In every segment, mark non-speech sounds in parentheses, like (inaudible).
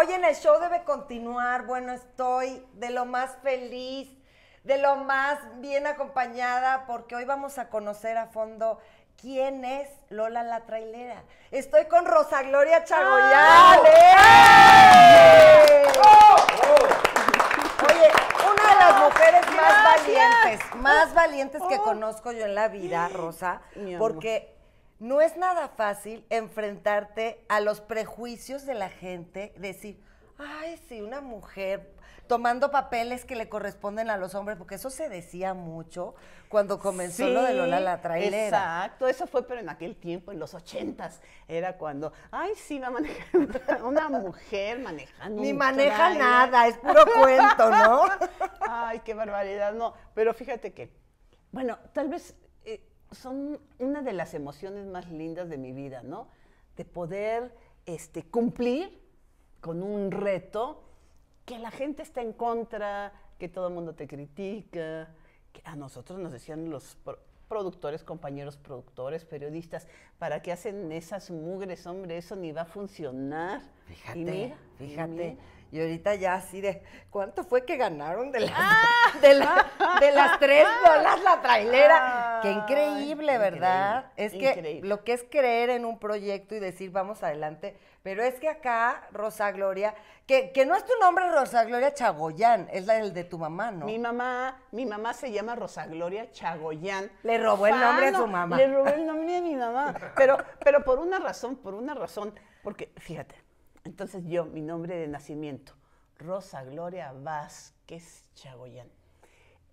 Oye, en el show debe continuar. Bueno, estoy de lo más feliz, de lo más bien acompañada, porque hoy vamos a conocer a fondo quién es Lola la trailera. Estoy con Rosa Gloria Chagoyán. ¡Eh! ¡Oh! Oye, una de las mujeres más valientes, más valientes que oh. conozco yo en la vida, Rosa, porque no es nada fácil enfrentarte a los prejuicios de la gente, decir, ay, sí, una mujer tomando papeles que le corresponden a los hombres, porque eso se decía mucho cuando comenzó lo de Lola la trailera. Exacto, eso fue, pero en aquel tiempo, en los ochentas, era cuando, ay, sí, una mujer manejando. Ni maneja nada, es puro cuento, ¿no? (laughs) ay, qué barbaridad, no. Pero fíjate que, bueno, tal vez son una de las emociones más lindas de mi vida, ¿no? De poder este, cumplir con un reto que la gente está en contra, que todo el mundo te critica, que a nosotros nos decían los productores, compañeros productores, periodistas, ¿para qué hacen esas mugres, hombre? Eso ni va a funcionar. Fíjate, fíjate. Y ahorita ya así de, ¿cuánto fue que ganaron de las, ah. de, las tres bolas la trailera? Ah. Qué increíble, ¿verdad? es que lo que es creer en un proyecto y decir, vamos adelante. Pero es que acá, Rosa Gloria, que, que no es tu nombre Rosa Gloria Chagoyán, es la, el de tu mamá, ¿no? Mi mamá, mi mamá se llama Rosa Gloria Chagoyán. Le robó el nombre a su mamá. Le robó el nombre a mi mamá. Pero, pero por una razón, por una razón, porque fíjate, entonces yo, mi nombre de nacimiento, Rosa Gloria Vázquez Chagoyán.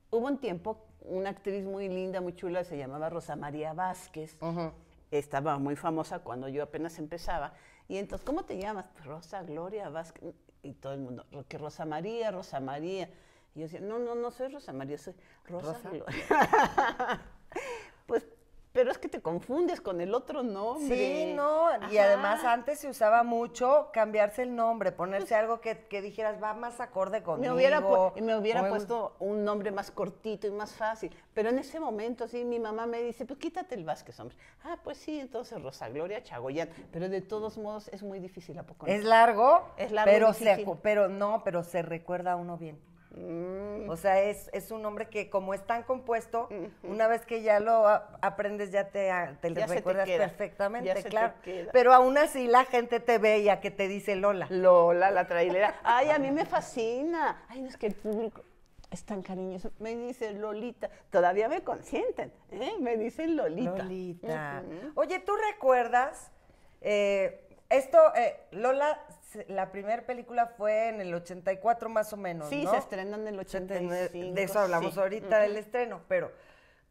Hubo un tiempo, una actriz muy linda, muy chula, se llamaba Rosa María Vázquez. Estaba muy famosa cuando yo apenas empezaba. Y entonces, ¿cómo te llamas? Pues, Rosa Gloria Vázquez. Y todo el mundo, que Rosa María, Rosa María. Y yo decía, no, no, no soy Rosa María, soy Rosa. Gloria. (laughs) pero es que te confundes con el otro ¿no? Sí, no, y además antes se usaba mucho cambiarse el nombre, ponerse pues algo que, dijeras va más acorde conmigo. Me hubiera, me hubiera puesto un... nombre más cortito y más fácil, pero en ese momento sí, mi mamá me dice, pues quítate el Vázquez, hombre. Ah, pues sí, entonces Rosa Gloria Chagoyán, pero de todos modos es muy difícil, ¿a poco ¿Es largo? Es largo, pero, pero no, pero se recuerda uno bien. Mm. O sea, es, un hombre que como es tan compuesto, una vez que ya lo aprendes ya te, te recuerdas perfectamente, claro. Pero aún así la gente te ve y a que te dice Lola. Lola, la trailera. Ay, a mí me fascina. Ay, es que el público es tan cariñoso. Me dice Lolita. Todavía me consienten. ¿eh? Me dicen Lolita. Lolita. Oye, ¿tú recuerdas? Eh, esto, eh, Lola la primera película fue en el 84 más o menos. Sí, se estrenan en el 89, De eso hablamos ahorita del estreno, pero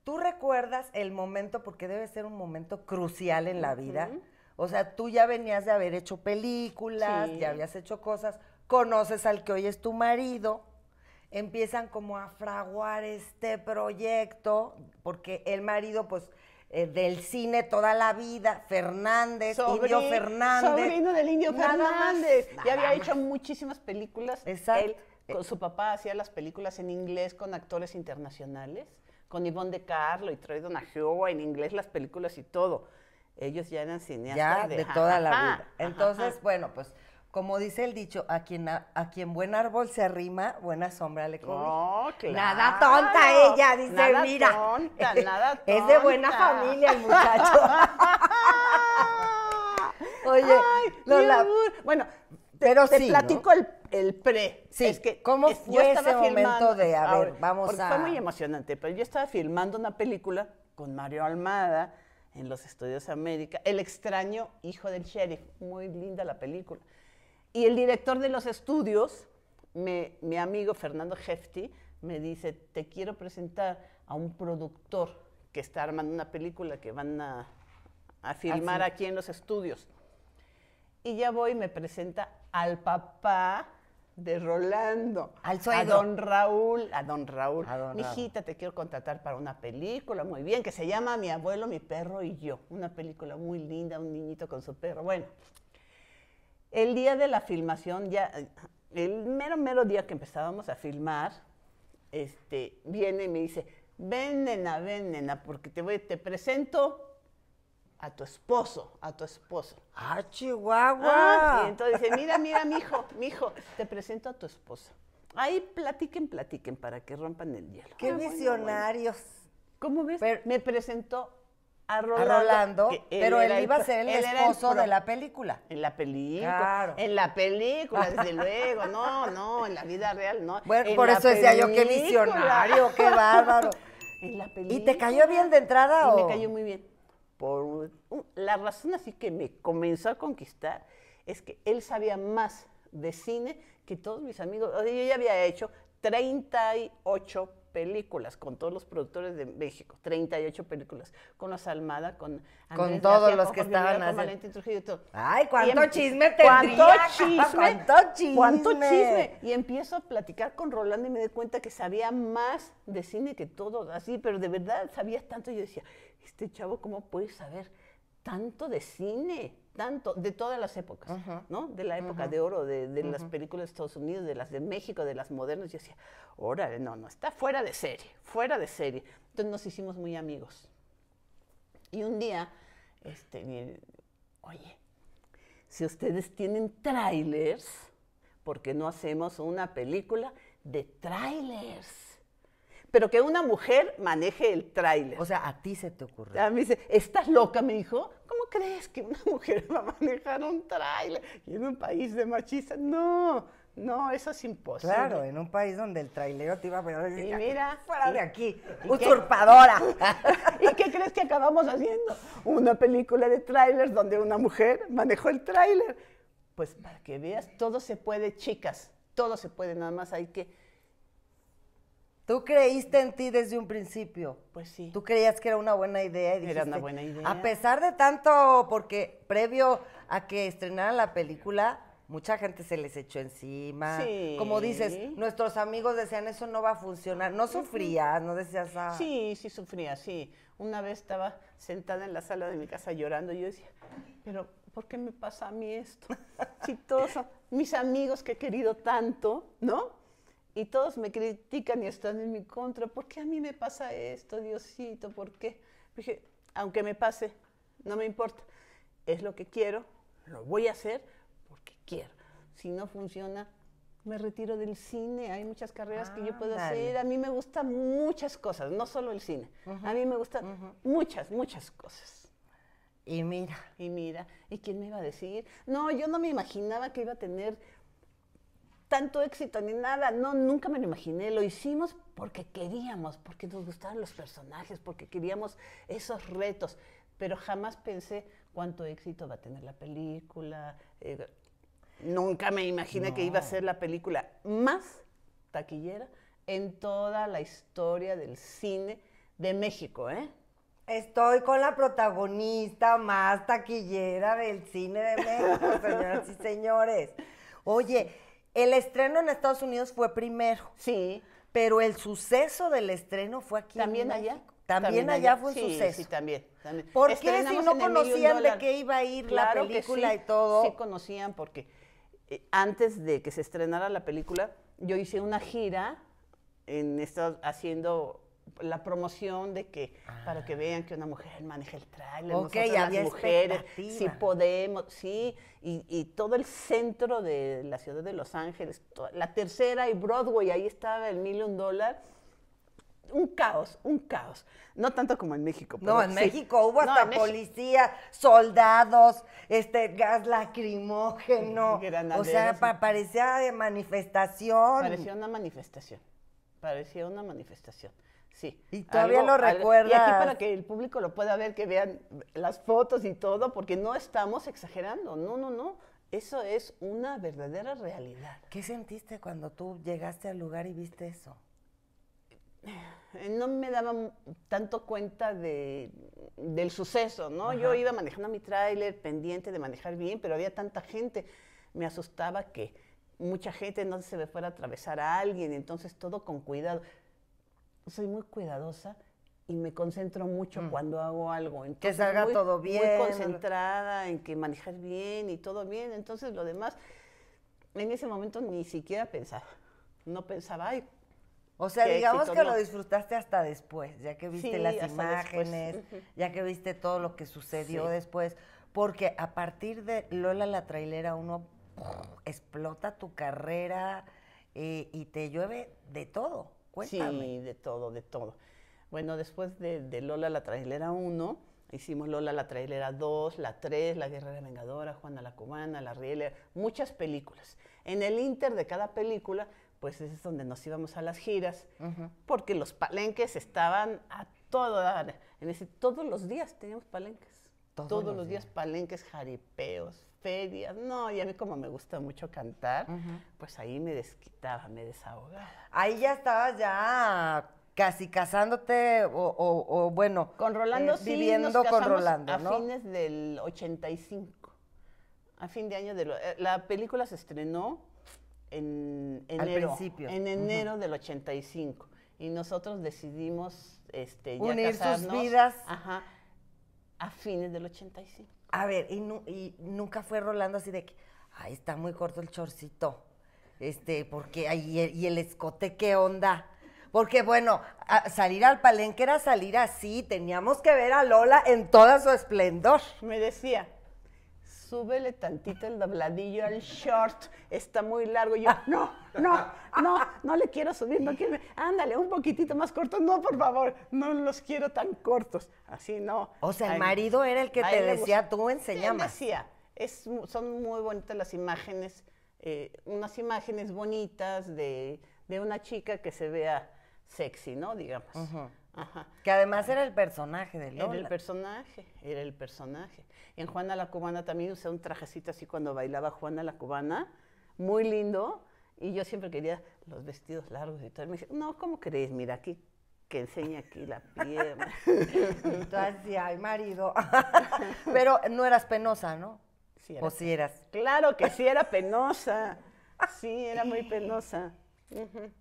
tú recuerdas el momento, porque debe ser un momento crucial en la vida. O sea, tú ya venías de haber hecho películas, ya habías hecho cosas, conoces al que hoy es tu marido, empiezan como a fraguar este proyecto, porque el marido pues eh, del cine toda la vida, Fernández, Indio Fernández. Sobrino del Indio Fernández. Y había hecho muchísimas películas. Exacto. Eh, con su papá hacía las películas en inglés con actores internacionales, con Yvonne de Carlo y Troy Donahue, en inglés las películas y todo. Ellos ya eran cineastas. de, toda la vida. Entonces, bueno, pues como dice el dicho, a quien, a, quien buen árbol se arrima, buena sombra le come. Oh, nada tonta ella, dice, nada Tonta, (laughs) nada tonta. Es de buena familia el muchacho. (laughs) Oye, Ay, Lola, Bueno, pero sí, platico el, el, pre. es que ¿cómo fue ese momento de, a ver, vamos a... Fue muy emocionante, pero yo estaba filmando una película con Mario Almada en los Estudios América, El extraño hijo del sheriff. Muy linda la película. Y el director de los estudios, mi amigo Fernando Hefti, me dice, te quiero presentar a un productor que está armando una película que van a, filmar aquí en los estudios. Y ya voy me presenta al papá de Rolando. Al A don Raúl, a don Raúl. A te quiero contratar para una película muy bien, que se llama Mi abuelo, mi perro y yo. Una película muy linda, un niñito con su perro. Bueno, el día de la filmación, ya, el mero, mero día que empezábamos a filmar, este, viene y me dice, ven nena, ven nena, porque te, voy, te presento a tu esposo, a tu esposo. ¡Ah, Chihuahua! Ah, y entonces dice, mira, mira, (laughs) mijo, mijo, te presento a tu esposo. Ahí platiquen, platiquen para que rompan el hielo. ¡Qué visionarios! ¿Cómo ves? me presentó a Rolando, pero él, iba a ser el esposo de la película. En la película. En la película, desde (laughs) luego. No, no, en la vida real no. Bueno, por eso decía yo, qué visionario, qué bárbaro. (laughs) En la película. ¿Y te cayó bien de entrada? o...? o? me cayó muy bien. Por la razón así que me comenzó a conquistar es que él sabía más de cine que todos mis amigos. yo ya había hecho 38 películas con todos los productores de México, 38 películas, con la Almada, con Con todos los que estaban y Ay, cuánto chisme te ¿Cuánto chisme? ¿Cuánto chisme? Y empiezo a platicar con Rolando y me doy cuenta que sabía más de cine que todo, así, pero de verdad sabía tanto. y Yo decía, este chavo, ¿cómo puedes saber? tanto de cine, tanto, de todas las épocas, ¿no? De la época de oro, de, las películas de Estados Unidos, de las de México, de las modernas. Yo decía, órale, no, no, está fuera de serie, fuera de serie. Entonces nos hicimos muy amigos. Y un día, este, oye, si ustedes tienen trailers, ¿por qué no hacemos una película de trailers? pero que una mujer maneje el tráiler. O sea, a ti se te ocurre. A mí dice, ¿estás loca? Me dijo, ¿cómo crees que una (laughs) mujer va a manejar un tráiler? Y en un país de machistas, no, no, eso es imposible. Claro, en un país donde el trailero te iba a pegar. Y mira, fuera de aquí, usurpadora. (laughs) ¿Y qué crees que acabamos haciendo? Una película de trailers donde una mujer manejó el tráiler. Pues para que veas, todo se puede, chicas, todo se puede, nada más hay que Tú creíste en ti desde un principio. Pues sí. Tú creías que era una buena idea Era una buena idea. A pesar de tanto, porque previo a que estrenaran la película, mucha gente se les echó encima. Sí. Como dices, nuestros amigos decían, eso no va a funcionar. No sufrías, no decías, ah"? Sí, sí sufría, sí. Una vez estaba sentada en la sala de mi casa llorando y yo decía, pero ¿por qué me pasa a mí esto? Si todos mis amigos que he querido tanto, ¿no? y todos me critican y están en mi contra. ¿Por qué a mí me pasa esto, Diosito? ¿Por qué? Dije, aunque me pase, no me importa. Es lo que quiero, lo voy a hacer porque quiero. Si no funciona, me retiro del cine. Hay muchas carreras que yo puedo ah, hacer. A mí me gustan muchas cosas, no solo el cine. a mí me gustan muchas, muchas cosas. Y mira. Y mira. ¿Y quién me iba a decir? No, yo no me imaginaba que iba a tener tanto éxito ni nada. No, nunca me lo imaginé. Lo hicimos porque queríamos, porque nos gustaban los personajes, porque queríamos esos retos. Pero jamás pensé cuánto éxito va a tener la película. Eh, nunca me imaginé que iba a ser la película más taquillera en toda la historia del cine de México, ¿eh? Estoy con la protagonista más taquillera del cine de México, (laughs) señoras y señores. Oye, el estreno en Estados Unidos fue primero. Sí. Pero el suceso del estreno fue aquí. ¿También allá? También, allá fue un suceso. Sí, también. también. ¿Por qué si no conocían de qué iba a ir la película y todo? Sí, conocían porque eh, antes de que se estrenara la película, yo hice una gira en Estados haciendo la promoción de que para que ah. vean que una mujer maneja el tráiler, las mujeres, si podemos, sí, y, todo el centro de la ciudad de Los Ángeles, la tercera y Broadway, ahí estaba el de dólares, Un caos, un caos. No tanto como en México. no, en México hubo hasta policía, soldados, este gas lacrimógeno. (laughs) O sea, parecía de manifestación. Parecía una manifestación parecía una manifestación. Sí. Y todavía lo recuerda. Y aquí para que el público lo pueda ver, que vean las fotos y todo, porque no estamos exagerando. No, no, no. Eso es una verdadera realidad. ¿Qué sentiste cuando tú llegaste al lugar y viste eso? No me daba tanto cuenta de, del suceso, ¿no? Yo iba manejando mi tráiler, pendiente de manejar bien, pero había tanta gente. Me asustaba que mucha gente no se me fuera a atravesar a alguien, entonces todo con cuidado soy muy cuidadosa y me concentro mucho mm. cuando hago algo. en que salga todo bien. Muy concentrada en que manejar bien y todo bien. Entonces lo demás, en ese momento ni siquiera pensaba. No pensaba, O sea, digamos que lo disfrutaste hasta después, ya que viste las imágenes, ya que viste todo lo que sucedió después. Porque a partir de Lola la trailera uno explota tu carrera eh, y te llueve de todo. Cuéntame. Sí, de todo, de todo. Bueno, después de, Lola la Trailera 1, hicimos Lola la Trailera 2, la 3, La Guerrera Vengadora, Juana la Cubana, La Rielera, muchas películas. En el inter de cada película, pues es donde nos íbamos a las giras, porque los palenques estaban a todo dar. En ese, todos los días teníamos palenques. Todos, los días. días palenques, jaripeos, no, y a mí como me gusta mucho cantar, pues ahí me desquitaba, me desahogaba. Ahí ya estabas ya casi casándote o, bueno. Eh, con Rolando sí, Viviendo con Rolando, A fines del 85. A fin de año de eh, la película se estrenó en enero. principio. En enero del 85 y nosotros decidimos este, ya unir sus vidas a fines del 85. A ver, y, nunca fue Rolando así de que, ay, está muy corto el chorcito. Este, porque ahí, y el escote, ¿qué onda? Porque bueno, salir al palenque era salir así, teníamos que ver a Lola en todo su esplendor. Me decía, súbele tantito el dobladillo al short, está muy largo. Y yo, no, no, no, no le quiero subir, no quiero. Ándale, un poquitito más corto. No, por favor, no los quiero tan cortos. Así no. O sea, el marido era el que te decía, tú enseñame. decía, es, son muy bonitas las imágenes, eh, unas imágenes bonitas de, una chica que se vea sexy, ¿no? Digamos. Que además era el personaje del Lola. Era el personaje, era el personaje. En Juana la Cubana también usé un trajecito así cuando bailaba Juana la Cubana, muy lindo, y yo siempre quería los vestidos largos y todo. me dice, no, ¿cómo queréis? Mira, aquí que enseña aquí la pierna. Entonces, (laughs) ay, marido. (laughs) Pero no eras penosa, ¿no? Sí, o sí eras. Claro que sí era penosa. (laughs) Sí, era muy penosa.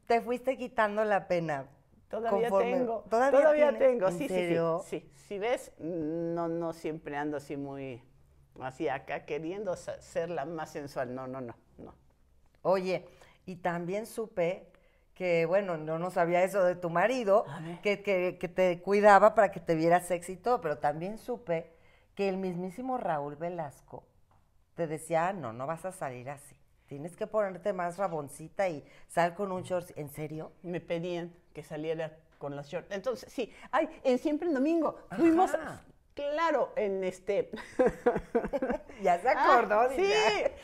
Te fuiste quitando la pena Todavía tengo. Todavía, tengo, sí, sí, sí, Si ves, no, no siempre ando así muy, así acá, queriendo ser la más sensual. No, no, no, no. Oye, y también supe que, bueno, no, no sabía eso de tu marido, que, que, que, te cuidaba para que te vieras sexy y todo, pero también supe que el mismísimo Raúl Velasco te decía, ah, no, no vas a salir así. Tienes que ponerte más raboncita y sal con un short. ¿En serio? Me pedían que saliera con los shorts. Entonces, sí, ay, en siempre el domingo fuimos, claro, en este. (laughs) ya se ah, acordó, sí,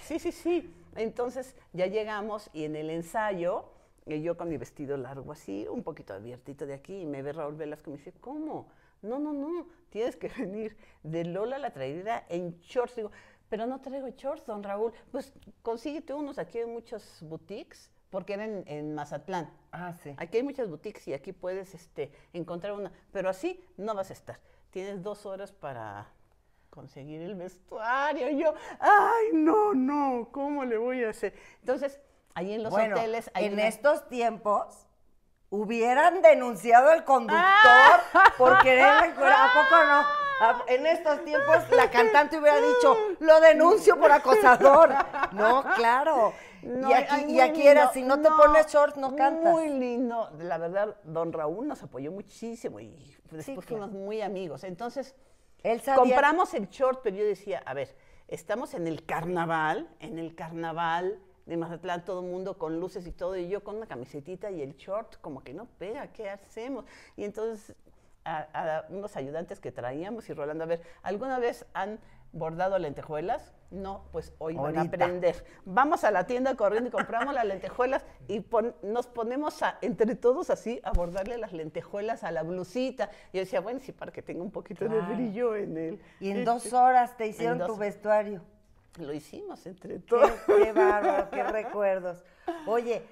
sí, sí, sí. Entonces ya llegamos y en el ensayo, eh, yo con mi vestido largo así, un poquito abiertito de aquí, y me ve Raúl Velasco y me dice, ¿cómo? No, no, no, tienes que (laughs) venir de Lola la traída en shorts. Digo, pero no traigo shorts, don Raúl. Pues consíguete unos, aquí hay muchas boutiques porque era en, Mazatlán. Ah, sí. Aquí hay muchas boutiques y aquí puedes este, encontrar una, pero así no vas a estar. Tienes dos horas para conseguir el vestuario. Y yo, ay, no, no, ¿cómo le voy a hacer? Entonces, ahí en los hoteles... en estos tiempos hubieran denunciado al conductor (laughs) ah. por querer... ¿A poco no? en estos tiempos la cantante hubiera dicho, lo denuncio por acosador. (laughs) No, claro y aquí, era, si no, te pones short, no cantas. Muy lindo. La verdad, don Raúl nos apoyó muchísimo y después fuimos muy amigos. Entonces, compramos el short, pero yo decía, a ver, estamos en el carnaval, en el carnaval de Mazatlán, todo el mundo con luces y todo, y yo con una camisetita y el short, como que no pega, ¿qué hacemos? Y entonces a, unos ayudantes que traíamos y Rolando, a ver, ¿alguna vez han bordado lentejuelas? No, pues hoy vamos a aprender. Vamos a la tienda corriendo y compramos las lentejuelas y nos ponemos a, entre todos así a bordarle las lentejuelas a la blusita. yo decía, bueno, sí, para que tenga un poquito de brillo en él. Y en este, dos horas te hicieron tu vestuario. Lo hicimos entre todos. Qué, bárbaro, qué (laughs) recuerdos. Oye,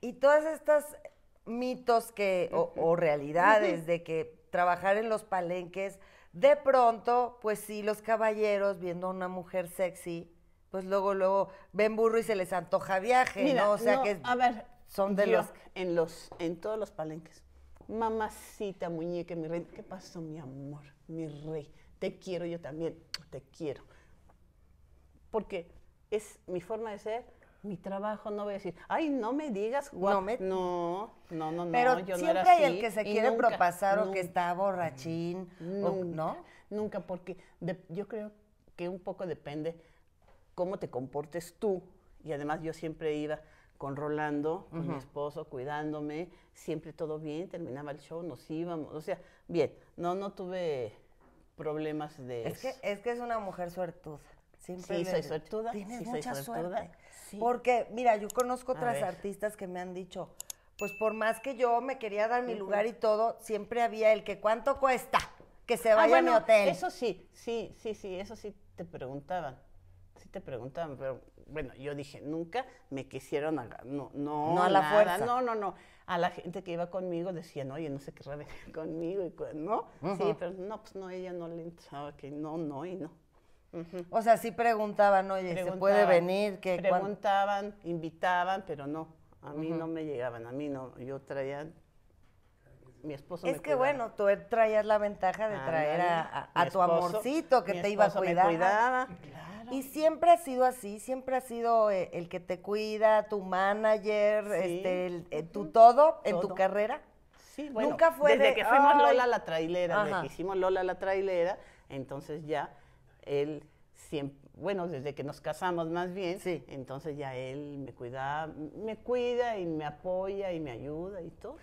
y todas estas mitos que, o realidades de que trabajar en los palenques de pronto, pues sí, los caballeros viendo a una mujer sexy, pues luego, luego ven burro y se les antoja viaje, ¿no? O sea que a ver, son de los... En los... En todos los palenques. Mamacita, muñeca, mi rey. ¿Qué pasó, mi amor, mi rey? Te quiero yo también, te quiero. Porque es mi forma de ser mi trabajo no voy a decir, ay, no me digas, guau. No, no, no, no, Pero siempre no hay el que se quiere propasar o que está borrachín, ¿no? Nunca, porque yo creo que un poco depende cómo te comportes tú. Y además yo siempre iba con Rolando, con mi esposo, cuidándome, siempre todo bien, terminaba el show, nos íbamos, o sea, bien, no, no tuve problemas de es eso. Que, es que es una mujer suertuda. Siempre sí, soy suertuda. Tienes mucha suerte. Porque, mira, yo conozco otras artistas que me han dicho, pues por más que yo me quería dar mi lugar y todo, siempre había el que cuánto cuesta que se ah, vaya a mi hotel. Eso sí, sí, sí, sí, eso sí te preguntaban. Sí te preguntaban, pero bueno, yo dije, nunca me quisieron, a, no, no, no a la fuerza. No, no, no. A la gente que iba conmigo decían, oye, no se querrá venir conmigo, y, ¿no? Sí, pero no, pues no, ella no le entraba, que no, no y no. O sea, sí preguntaban, oye, ¿se puede venir? ¿Qué, preguntaban, invitaban, pero no, a mí no me llegaban, a mí no, yo traía, mi esposo Es que bueno, tú e, traías la ventaja de traer a, tu amorcito que te iba a cuidar. Y siempre ha sido así, siempre ha sido eh, el, que te cuida, tu manager, este, eh, tu todo, en tu carrera. Sí, bueno, nunca fue desde que fuimos Lola la trailera, hicimos Lola la trailera, entonces ya él siempre, bueno, desde que nos casamos más bien, sí. entonces ya él me cuida, me cuida y me apoya y me ayuda y todo.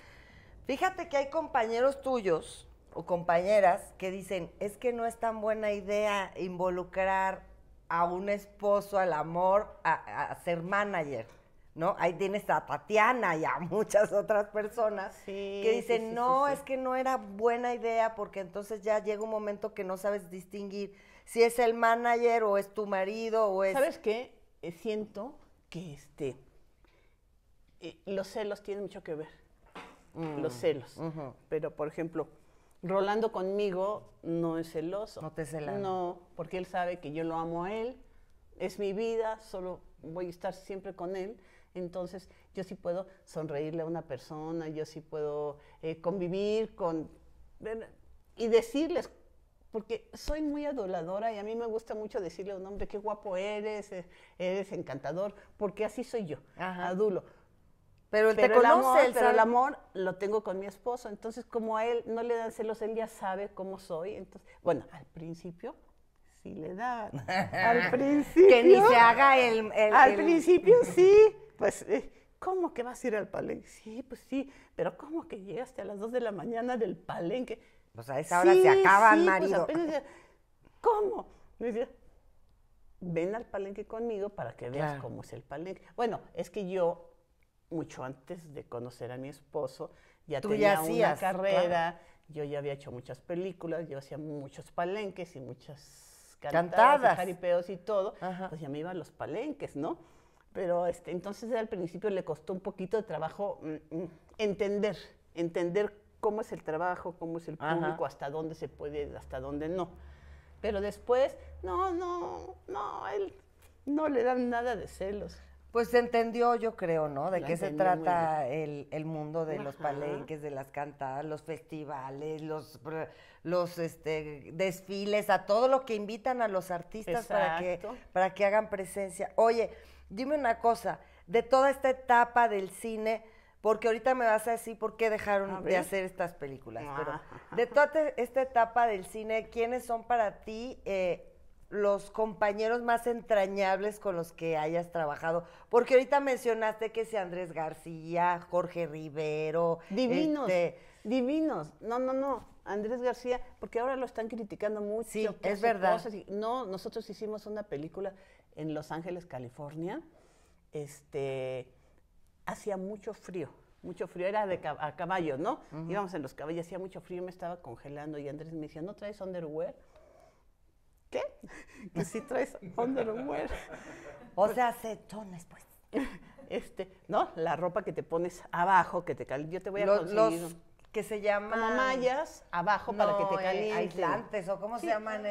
Fíjate que hay compañeros tuyos o compañeras que dicen, es que no es tan buena idea involucrar a un esposo, al amor, a, ser manager. ¿no? Ahí tienes a Tatiana y a muchas otras personas que dicen, no, es que no era buena idea porque entonces ya llega un momento que no sabes distinguir si es el manager o es tu marido o es... ¿Sabes qué? Eh, siento que este, eh, los celos tienen mucho que ver, mm, los celos. Pero, por ejemplo, Rolando conmigo no es celoso. No te celan. No, porque él sabe que yo lo amo a él, es mi vida, solo voy a estar siempre con él. Entonces, yo sí puedo sonreírle a una persona, yo sí puedo eh, convivir con... Y decirles porque soy muy aduladora y a mí me gusta mucho decirle a un hombre, qué guapo eres, eh, eres encantador, porque así soy yo, adulo. Pero te el conoce, amor, pero el amor lo tengo con mi esposo. Entonces, como a él no le dan celos, él ya sabe cómo soy. Entonces, bueno, al principio sí le dan, (laughs) al principio. Que ni se haga el. al principio (laughs) sí. Pues, eh, ¿cómo que vas a ir al palenque? Sí, pues sí. Pero ¿cómo que llegaste a las 2 de la mañana del palenque? Pues a esa hora se acaban, sí, Pues ¿Cómo? Me decía, ven al palenque conmigo para que veas cómo es el palenque. Bueno, es que yo, mucho antes de conocer a mi esposo, ya tenía una carrera, yo ya había hecho muchas películas, yo hacía muchos palenques y muchas cantadas, cantadas. Y y todo, pues ya me iban los palenques, ¿no? Pero este, entonces al principio le costó un poquito de trabajo mm, mm, entender, entender, entender cómo es el trabajo, cómo es el público, hasta dónde se puede, hasta dónde no. Pero después, no, no, no, él no le dan nada de celos. Pues se entendió, yo creo, ¿no? De qué se trata el, mundo de los palenques, de las cantadas, los festivales, los, este, desfiles, a todo lo que invitan a los artistas para que hagan presencia. Oye, dime una cosa, de toda esta etapa del cine, porque ahorita me vas a decir por qué dejaron de hacer estas películas. Pero ah, de toda esta etapa del cine, ¿quiénes son para ti eh, los compañeros más entrañables con los que hayas trabajado? Porque ahorita mencionaste que sea Andrés García, Jorge Rivero. Divinos. Este divinos. No, no, no. Andrés García, porque ahora lo están criticando mucho. Sí, es verdad. no, nosotros hicimos una película en Los Ángeles, California. Este hacía mucho frío, mucho frío, era de a caballo, ¿no? Íbamos en los caballos, hacía mucho frío, me estaba congelando y Andrés me decía, ¿no traes underwear? ¿Qué? (laughs) Que sí traes underwear. (laughs) o pues sea, cetones, pues. (laughs) este, ¿no? La ropa que te pones abajo, que te calienta. Yo te voy a conseguir que se llama como mallas abajo para que te eh, calientes. o cómo se llaman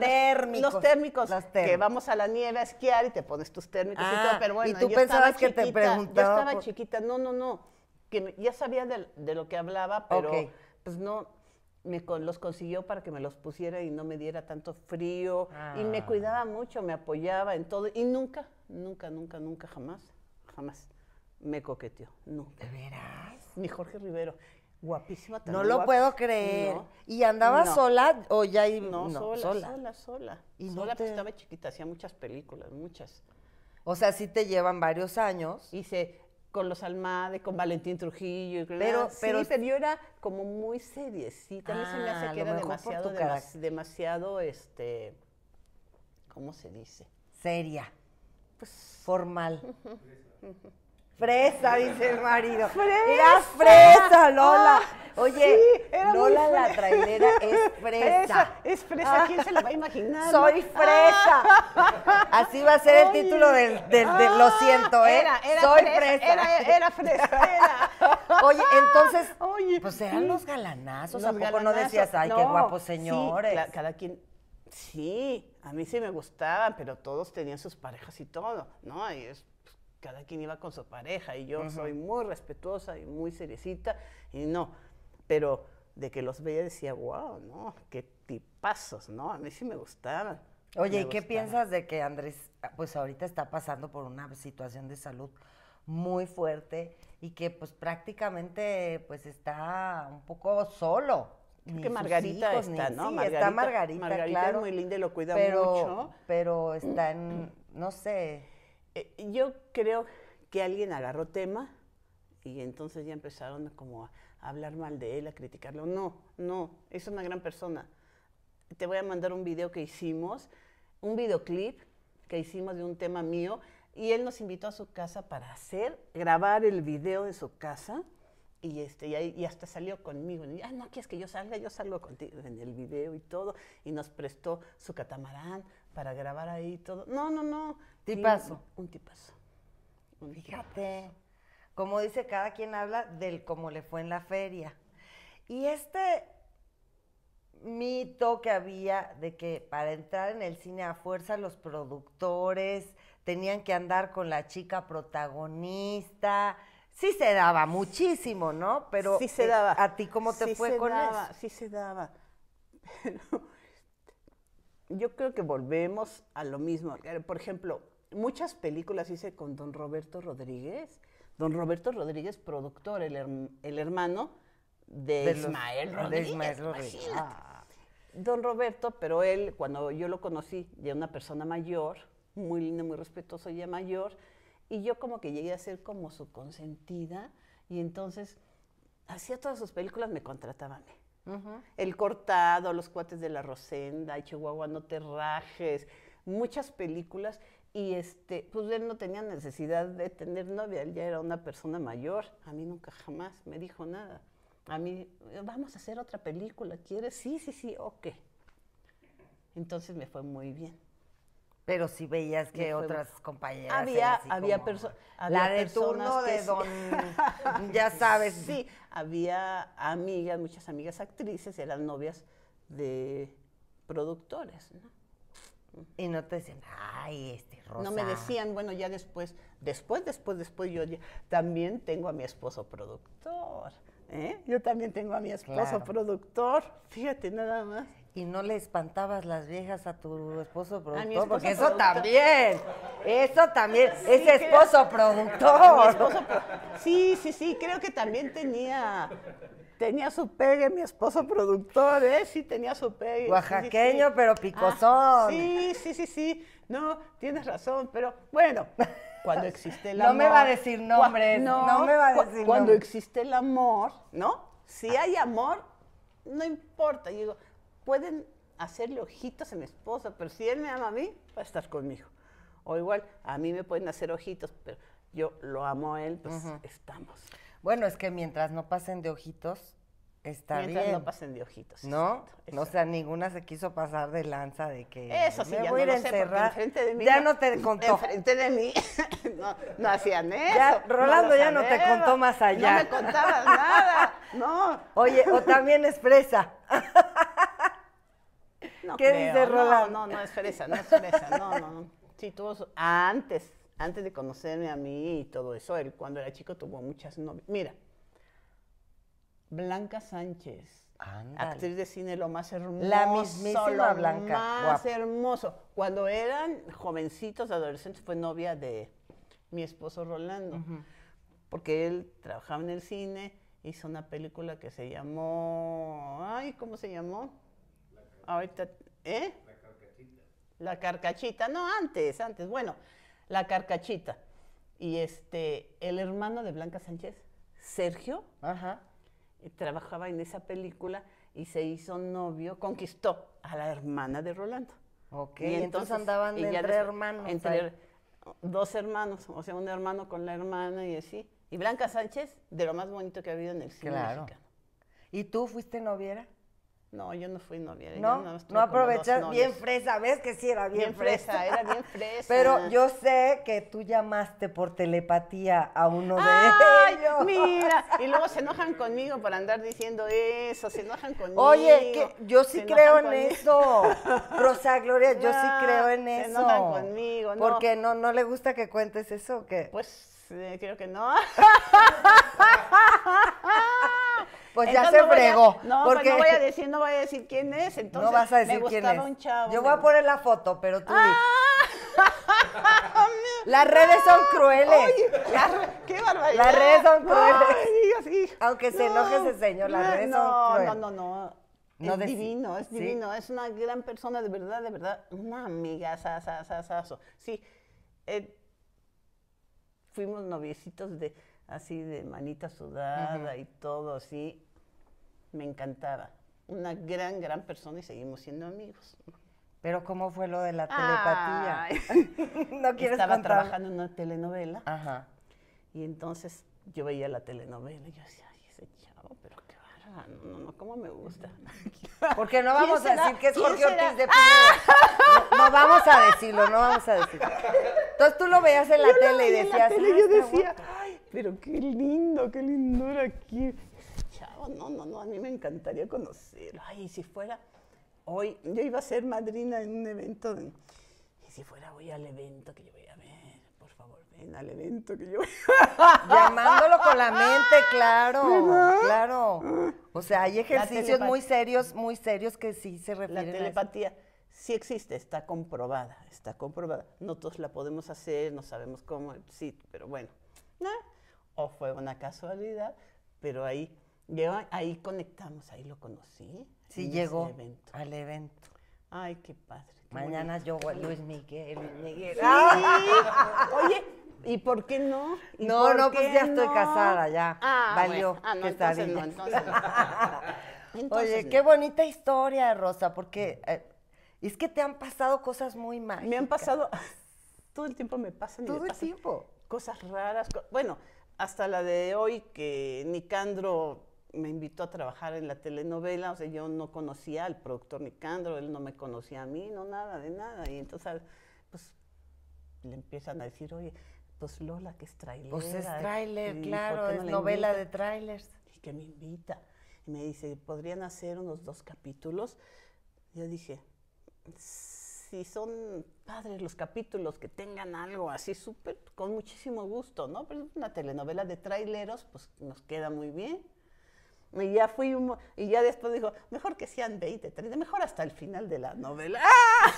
térmicos. Los térmicos, que vamos a la nieve a esquiar y te pones tus térmicos y ah, tú pensabas que te preguntaba. Yo estaba chiquita, no, no, no, que ya sabía de, lo que hablaba, pero pues no, me los consiguió para que me los pusiera y no me diera tanto frío y me ah. cuidaba mucho, me apoyaba en todo y nunca, nunca, nunca, nunca, jamás, jamás me coqueteó, no. ¿De veras? Ni Jorge Rivero. Guapísima también. No lo puedo creer. ¿Y andaba sola o ya iba? No, sola, sola, sola, sola. ¿Y sola, pues, estaba chiquita, hacía muchas películas, muchas. O sea, sí te llevan varios años. Hice con los Almade, con Valentín Trujillo. Y pero, sí, pero, pero yo era como muy seriecita. Ah, a se me hace ah, demasiado, demasiado, este, ¿cómo se dice? Seria. Pues, formal. (laughs) Fresa, dice el marido. ¡Fresa! Era fresa, Lola. Ah, Oye, Lola la trailera es (laughs) fresa. Es fresa, ¿quién se la va a imaginar? Soy ah. fresa. Así va a ser el título del, lo ah, siento, ¿eh? Era, era Soy fresa. Era, era, fresa, (laughs) Oye, entonces, (laughs) pues eran los galanazos, ¿a poco no decías, ay, qué guapo señores? Sí, cada, quien, sí, a mí sí me gustaban, pero todos tenían sus parejas y todo, ¿no? Y cada quien iba con su pareja y yo soy muy respetuosa y muy seriecita y no, pero de que los veía decía, wow, no, qué tipazos, ¿no? A mí sí me gustaban. Oye, ¿y qué piensas de que Andrés, pues ahorita está pasando por una situación de salud muy fuerte y que pues prácticamente pues está un poco solo? Ni que Margarita hijos, está, ni, ¿no? Sí, Margarita, está Margarita, Margarita es muy linda y lo cuida pero, mucho. Pero está mm. en, no sé eh, yo creo que alguien agarró tema y entonces ya empezaron como a hablar mal de él, a criticarlo. No, no, es una gran persona. Te voy a mandar un video que hicimos, un videoclip que hicimos de un tema mío y él nos invitó a su casa para hacer, grabar el video de su casa y, este, y, hasta salió conmigo. no quieres que yo salga, yo salgo contigo en el video y todo. Y nos prestó su catamarán, para grabar ahí todo. No, no, no. Tipazo. un tipazo. Fíjate. Como dice, cada quien habla del cómo le fue en la feria. Y este mito que había de que para entrar en el cine a fuerza los productores tenían que andar con la chica protagonista. Sí se daba muchísimo, ¿no? Pero sí se daba. Eh, ¿a ti cómo te fue con eso? Sí se daba. (laughs) yo creo que volvemos a lo mismo. Eh, por ejemplo, muchas películas hice con don Roberto Rodríguez. Don Roberto Rodríguez, productor, el, hermano de, Ismael Rodríguez. Ah. Don Roberto, pero él, cuando yo lo conocí, ya una persona mayor, muy linda, muy respetuosa, ya mayor, y yo como que llegué a ser como su consentida, y entonces hacía todas sus películas, me contrataban el cortado, Los cuates de la Rosenda, Chihuahua, no te rajes, muchas películas. Y este, pues él no tenía necesidad de tener novia, él ya era una persona mayor. A mí nunca jamás me dijo nada. A mí, vamos a hacer otra película, ¿quieres? Sí, sí, sí, ok. Entonces me fue muy bien. Pero si veías que otras compañeras. Había, había, personas. La de turno de don. (laughs) ya sabes. Sí, había amigas, muchas amigas actrices, eran novias de productores, Y no te decían, ay, este Rosa. No me decían, bueno, ya después, después, después, después, yo también tengo a mi esposo productor. ¿eh? Yo también tengo a mi esposo productor. Fíjate nada más y no le espantabas las viejas a tu esposo productor, porque eso también, eso también, es esposo productor. sí, sí, sí, creo que también tenía, tenía su pegue mi esposo productor, ¿eh? Sí, tenía su pegue. Oaxaqueño, pero ah, picosón. sí, sí, sí, sí, no, tienes razón, pero bueno, cuando existe el amor. (laughs) No me va a decir nombre, no, no me va a decir Cuando existe el amor, ¿no? Si hay amor, no importa, yo digo pueden hacerle ojitos a mi esposa, pero si él me ama a mí, va a estar conmigo. O igual, a mí me pueden hacer ojitos, pero yo lo amo a él, pues estamos. Bueno, es que mientras no pasen de ojitos, está mientras no pasen de ojitos. ¿No? no o sea, ninguna se quiso pasar de lanza de que Eso sí, ya no se. de mí ya no, te (laughs) contó. frente de mí (laughs) no, hacían eso. Ya, Rolando ya no te contó más allá. No me contabas nada, no. Oye, o también expresa. (laughs) No ¿Qué dice No, no, es fresa, no es fresa, no, no, Sí, tuvo antes, antes de conocerme a mí y todo eso, él cuando era chico tuvo muchas novias. Mira, Blanca Sánchez, actriz de cine, lo más hermoso. La mismísima lo más hermoso. Cuando eran jovencitos, adolescentes, fue novia de mi esposo Rolando, porque él trabajaba en el cine, hizo una película que se llamó, ay, ¿cómo se llamó? ahorita, ¿eh? La carcachita. La carcachita, no, antes, antes, bueno, la carcachita. Y este, el hermano de Blanca Sánchez, Sergio, Ajá. Eh, trabajaba en esa película y se hizo novio, conquistó a la hermana de Rolando. Ok, y entonces, andaban entre hermanos. Entre dos hermanos, o sea, un hermano con la hermana y así. Y Blanca Sánchez, de lo más bonito que ha habido en el cine claro. ¿Y tú fuiste noviera? No, yo no fui novia. No, no, no bien fresa, ves que sí era bien, bien fresa, Era bien fresa. Pero yo sé que tú llamaste por telepatía a uno de Ay, ellos. Mira, (laughs) y luego se enojan conmigo por andar diciendo eso, se enojan conmigo. Oye, yo sí creo en eso. Rosa Gloria, yo sí ah, creo en eso. Se enojan conmigo, ¿no? Porque no, no le gusta que cuentes eso, ¿o Pues eh, creo que no. (laughs) Pues ya se no fregó. no, pues, porque... no voy a decir, no voy a decir quién es. Entonces me gustaba un chavo. Yo voy a poner la foto, pero tú. Ah, (laughs) las redes son crueles. qué barbaridad. Las redes son crueles. Aunque se enoje ese señor, las redes son crueles. No, no, no. No es divino, es divino, es una gran persona, de verdad, de verdad, una amiga, sa, sa, sa, sa. Sí, eh, fuimos noviecitos de, así de manita sudada y todo así. Me encantaba. Una gran, gran persona y seguimos siendo amigos. Pero ¿cómo fue lo de la telepatía? (laughs) no quieres Estaba trabajando en una telenovela. Ajá. Y entonces yo veía la telenovela y yo decía, ay, ese chavo, pero qué barba. no, no, no, cómo me gusta. (laughs) Porque no vamos a decir que es Jorge Ortiz de ¡Ah! Pino. no, vamos a decirlo, no vamos a decirlo. Entonces tú lo veías en la tele y decías, ah, yo este decía, ay, pero qué lindo, qué lindo era aquí. Chao, no, no, no, a mí me encantaría conocerlo. Ay, si fuera hoy, yo iba a ser madrina en un evento, y si fuera voy al evento que yo voy a ver, por favor, ven al evento que yo voy a ver. (laughs) Llamándolo con la mente, claro, claro. Ah. O sea, hay ejercicios muy serios, muy serios que sí se refieren La telepatía. sí existe, está comprobada, está comprobada. No todos la podemos hacer, no sabemos cómo, sí, pero bueno fue una casualidad, pero ahí, ahí conectamos, ahí lo conocí. Sí, llegó al evento. Ay, qué padre. Mañana yo, Luis Miguel, Luis Miguel. Sí. Oye, ¿y por qué no? no, no, pues ya estoy casada, ya. Ah, Valió. Oye, qué bonita historia, Rosa, porque eh, es que te han pasado cosas muy mal Me han pasado, (laughs) todo el tiempo me pasan. Todo el tiempo. Cosas raras. Bueno, hasta la de hoy que Nicandro me invitó a trabajar en la telenovela, o sea, yo no conocía al productor Nicandro, él no me conocía a mí, no nada, de nada. Y entonces, pues, le empiezan a decir, oye, pues Lola, que es trailer. Pues es trailer, claro, es novela de trailers. Y que me invita. Y me dice, ¿podrían hacer unos dos capítulos? Yo dije, sí si son padres los capítulos que tengan algo así súper, con muchísimo gusto, ¿no? Pero una telenovela de traileros, pues nos queda muy bien. Y ya fui y ya después dijo, mejor que sean 20, 30, mejor hasta el final de la novela. (laughs) ¡Ah!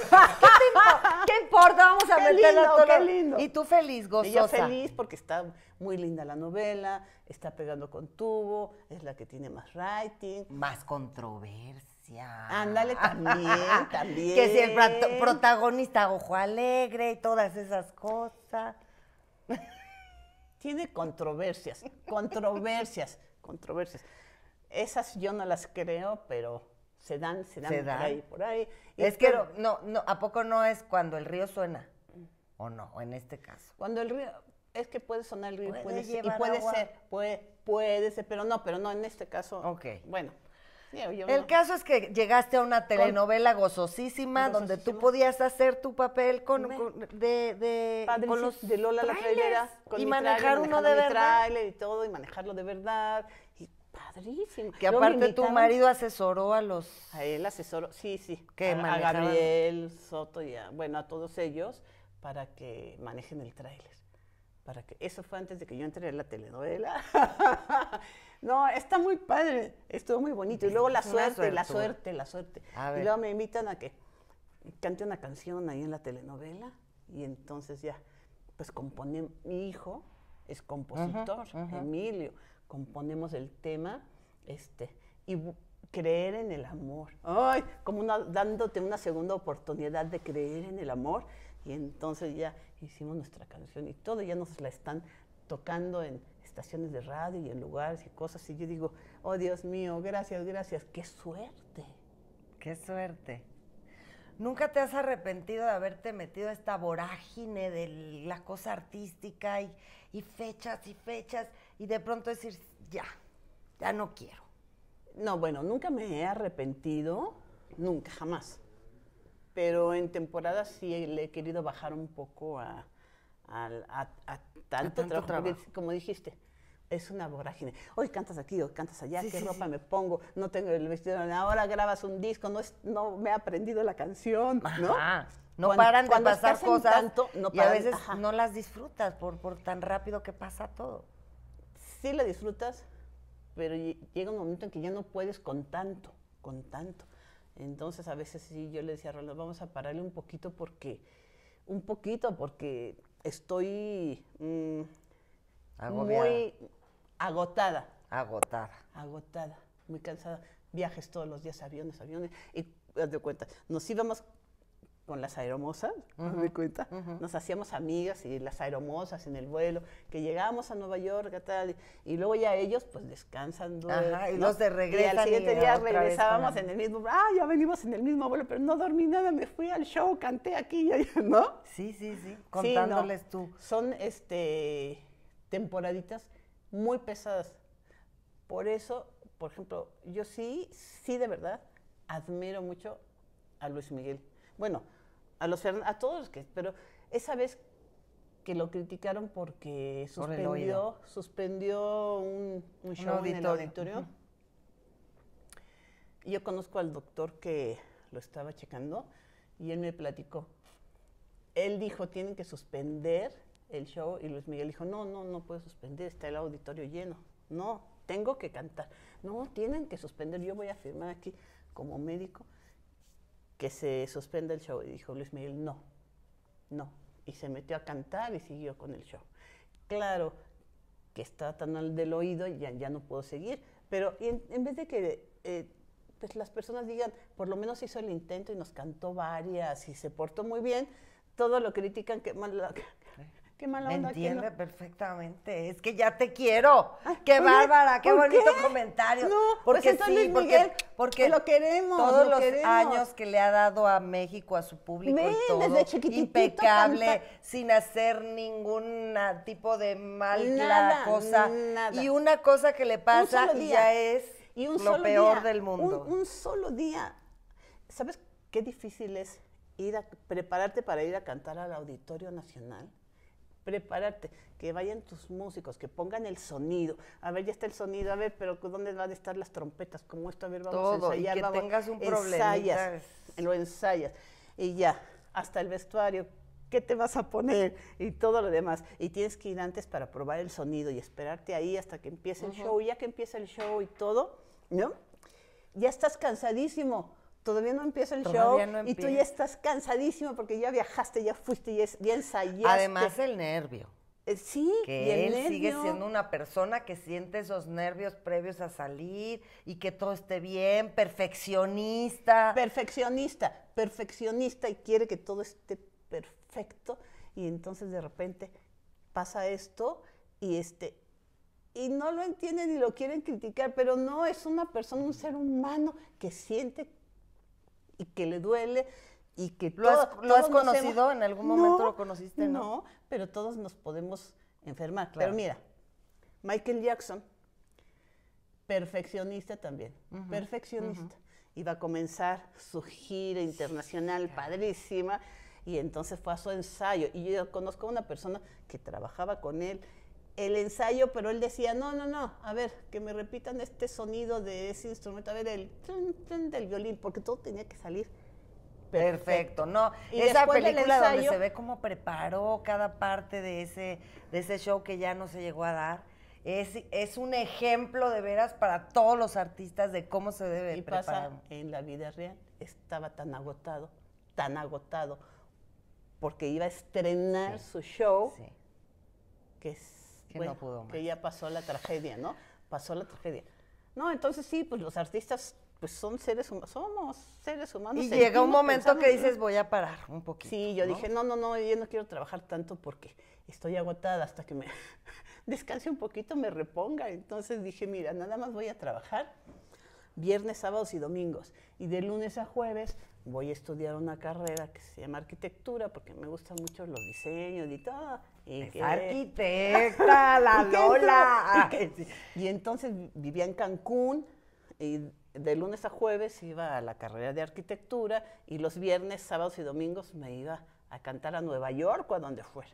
¿Qué, ¿Qué, importa? Vamos a qué lindo, Qué lindo. Y tú feliz, gozosa. Y yo feliz porque está muy linda la novela, está pegando con tubo, es la que tiene más writing. Más controversia. Ándale ah. también, (laughs) también. Que si el protagonista ojo alegre y todas esas cosas. (laughs) Tiene controversias, controversias, controversias. Esas yo no las creo, pero se dan, se dan, por ahí, por ahí. es que no, no, ¿a poco no es cuando el río suena? ¿O no? ¿O en este caso? Cuando el río, es que puede sonar el río, puede, ser, y puede ser, puede, puede ser, pero no, pero no, en este caso. Ok. Bueno el caso es que llegaste a una telenovela gozosísima, donde tú podías hacer tu papel con, de, Lola la y manejar uno de verdad y todo y manejarlo de verdad y padrísimo. Que aparte tu marido asesoró a los a él asesoró, sí, sí, que a, Gabriel Soto y a, bueno, a todos ellos para que manejen el tráiler. Para que, eso fue antes de que yo entré en la telenovela. (laughs) no, está muy padre, estuvo muy bonito. Y luego la suerte, la suerte, la suerte. Y luego me invitan a que cante una canción ahí en la telenovela. Y entonces ya, pues componen mi hijo es compositor, Emilio. Componemos el tema, este, y creer en el amor. Ay, como una, dándote una segunda oportunidad de creer en el amor y entonces ya hicimos nuestra canción y todo, ya nos la están tocando en estaciones de radio y en lugares y cosas. Y yo digo, oh Dios mío, gracias, gracias, qué suerte. Qué suerte. ¿Nunca te has arrepentido de haberte metido a esta vorágine de la cosa artística y, y fechas y fechas y de pronto decir, ya, ya no quiero? No, bueno, nunca me he arrepentido, nunca, jamás pero en temporada sí le he querido bajar un poco a, tanto, trabajo, como dijiste, es una vorágine. Hoy cantas aquí, hoy cantas allá, qué ropa me pongo, no tengo el vestido, ahora grabas un disco, no, es, no me he aprendido la canción, ¿no? No paran de cuando pasar cosas y a veces no las disfrutas por, por tan rápido que pasa todo. Sí la disfrutas, pero llega un momento en que ya no puedes con tanto, con tanto. Entonces a veces sí yo le decía a Rolando, vamos a pararle un poquito porque, un poquito porque estoy mm, muy agotada. Agotada. Agotada, muy cansada. Viajes todos los días, aviones, aviones. Y haz de cuenta, nos íbamos con las aeromosas, me (laughs) cuenta. Nos hacíamos amigas y las aeromosas en el vuelo, que llegábamos a Nueva York, tal, y, luego ya ellos pues descansan. y los de regreso. Y al siguiente día regresábamos en el mismo, ah, ya venimos en el mismo vuelo, pero no dormí nada, me fui al show, canté aquí (laughs) ¿no? Sí, sí, sí, contándoles tú. Son este, temporaditas muy pesadas. Por eso, por ejemplo, yo sí, sí de verdad, admiro mucho a Luis Miguel bueno, a, a todos los que... Pero esa vez que lo criticaron porque suspendió, suspendió un, show en el auditorio. yo conozco al doctor que lo estaba checando y él me platicó. Él dijo, tienen que suspender el show y Luis Miguel dijo, no, no, no puedo suspender, está el auditorio lleno. No, tengo que cantar. No, tienen que suspender, yo voy a firmar aquí como médico que se suspenda el show. Y dijo Luis Miguel, no, no. Y se metió a cantar y siguió con el show. Claro que está tan mal del oído, ya, ya no puedo seguir, pero en, vez de que eh, pues las personas digan, por lo menos hizo el intento y nos cantó varias y se portó muy bien, todo lo critican que mal, me entiende perfectamente. Es que ya te quiero. Ah, qué bárbara, qué bonito comentario. Pues porque sí, porque, porque lo queremos. Todos los años que le ha dado a México, a su público y todo, impecable, sin hacer ningún tipo de mal cosa. Y una cosa que le pasa y ya es un lo peor del mundo. Un, solo día. ¿Sabes qué difícil es ir prepararte para ir a cantar al Auditorio Nacional? prepararte, que vayan tus músicos, que pongan el sonido. A ver, ya está el sonido, a ver, pero ¿dónde van a estar las trompetas? Como esto, a ver, vamos a ensayar. Y que tengas un ensayas, Lo ensayas. Y ya, hasta el vestuario, qué te vas a poner y todo lo demás. Y tienes que ir antes para probar el sonido y esperarte ahí hasta que empiece el show. Y ya que empieza el show y todo, ¿no? Ya estás cansadísimo todavía no empieza el show y tú ya estás cansadísimo porque ya viajaste, ya fuiste, y ya ensayaste. Además el nervio. Eh, sí, que y él sigue siendo una persona que siente esos nervios previos a salir y que todo esté bien, perfeccionista. Perfeccionista, perfeccionista y quiere que todo esté perfecto y entonces de repente pasa esto y este y no lo entienden y lo quieren criticar, pero no es una persona, un ser humano que siente y que le duele y que lo has, todo, ¿lo has conocido en algún momento lo conociste ¿no? pero todos nos podemos enfermar claro. pero mira Michael Jackson perfeccionista también perfeccionista iba a comenzar su gira internacional padrísima y entonces fue a su ensayo y yo conozco a una persona que trabajaba con él el ensayo, pero él decía, no, no, no, a ver, que me repitan este sonido de ese instrumento, a ver, el del violín, porque todo tenía que salir. Perfecto, no. Esa película donde se ve cómo preparó cada parte de ese, de ese show que ya no se llegó a dar, es, es un ejemplo de veras para todos los artistas de cómo se debe preparar. en la vida real, estaba tan agotado, tan agotado, porque iba a estrenar su show, que es que ya pasó la tragedia, ¿no? Pasó la tragedia. No, entonces sí, pues los artistas pues son seres humanos, somos seres humanos. Y llega un momento que dices, voy a parar un poquito. Sí, yo dije, no, no, no, yo no quiero trabajar tanto porque estoy agotada hasta que me (laughs) descanse un poquito, me reponga. Entonces dije, mira, nada más voy a trabajar viernes, sábados y domingos. Y de lunes a jueves voy a estudiar una carrera que se llama arquitectura porque me gustan mucho los diseños y todo arquitecta, (laughs) la Lola. Ah, eh, y entonces vivía en Cancún y de lunes a jueves iba a la carrera de arquitectura y los viernes, sábados y domingos me iba a cantar a Nueva York o a donde fuera.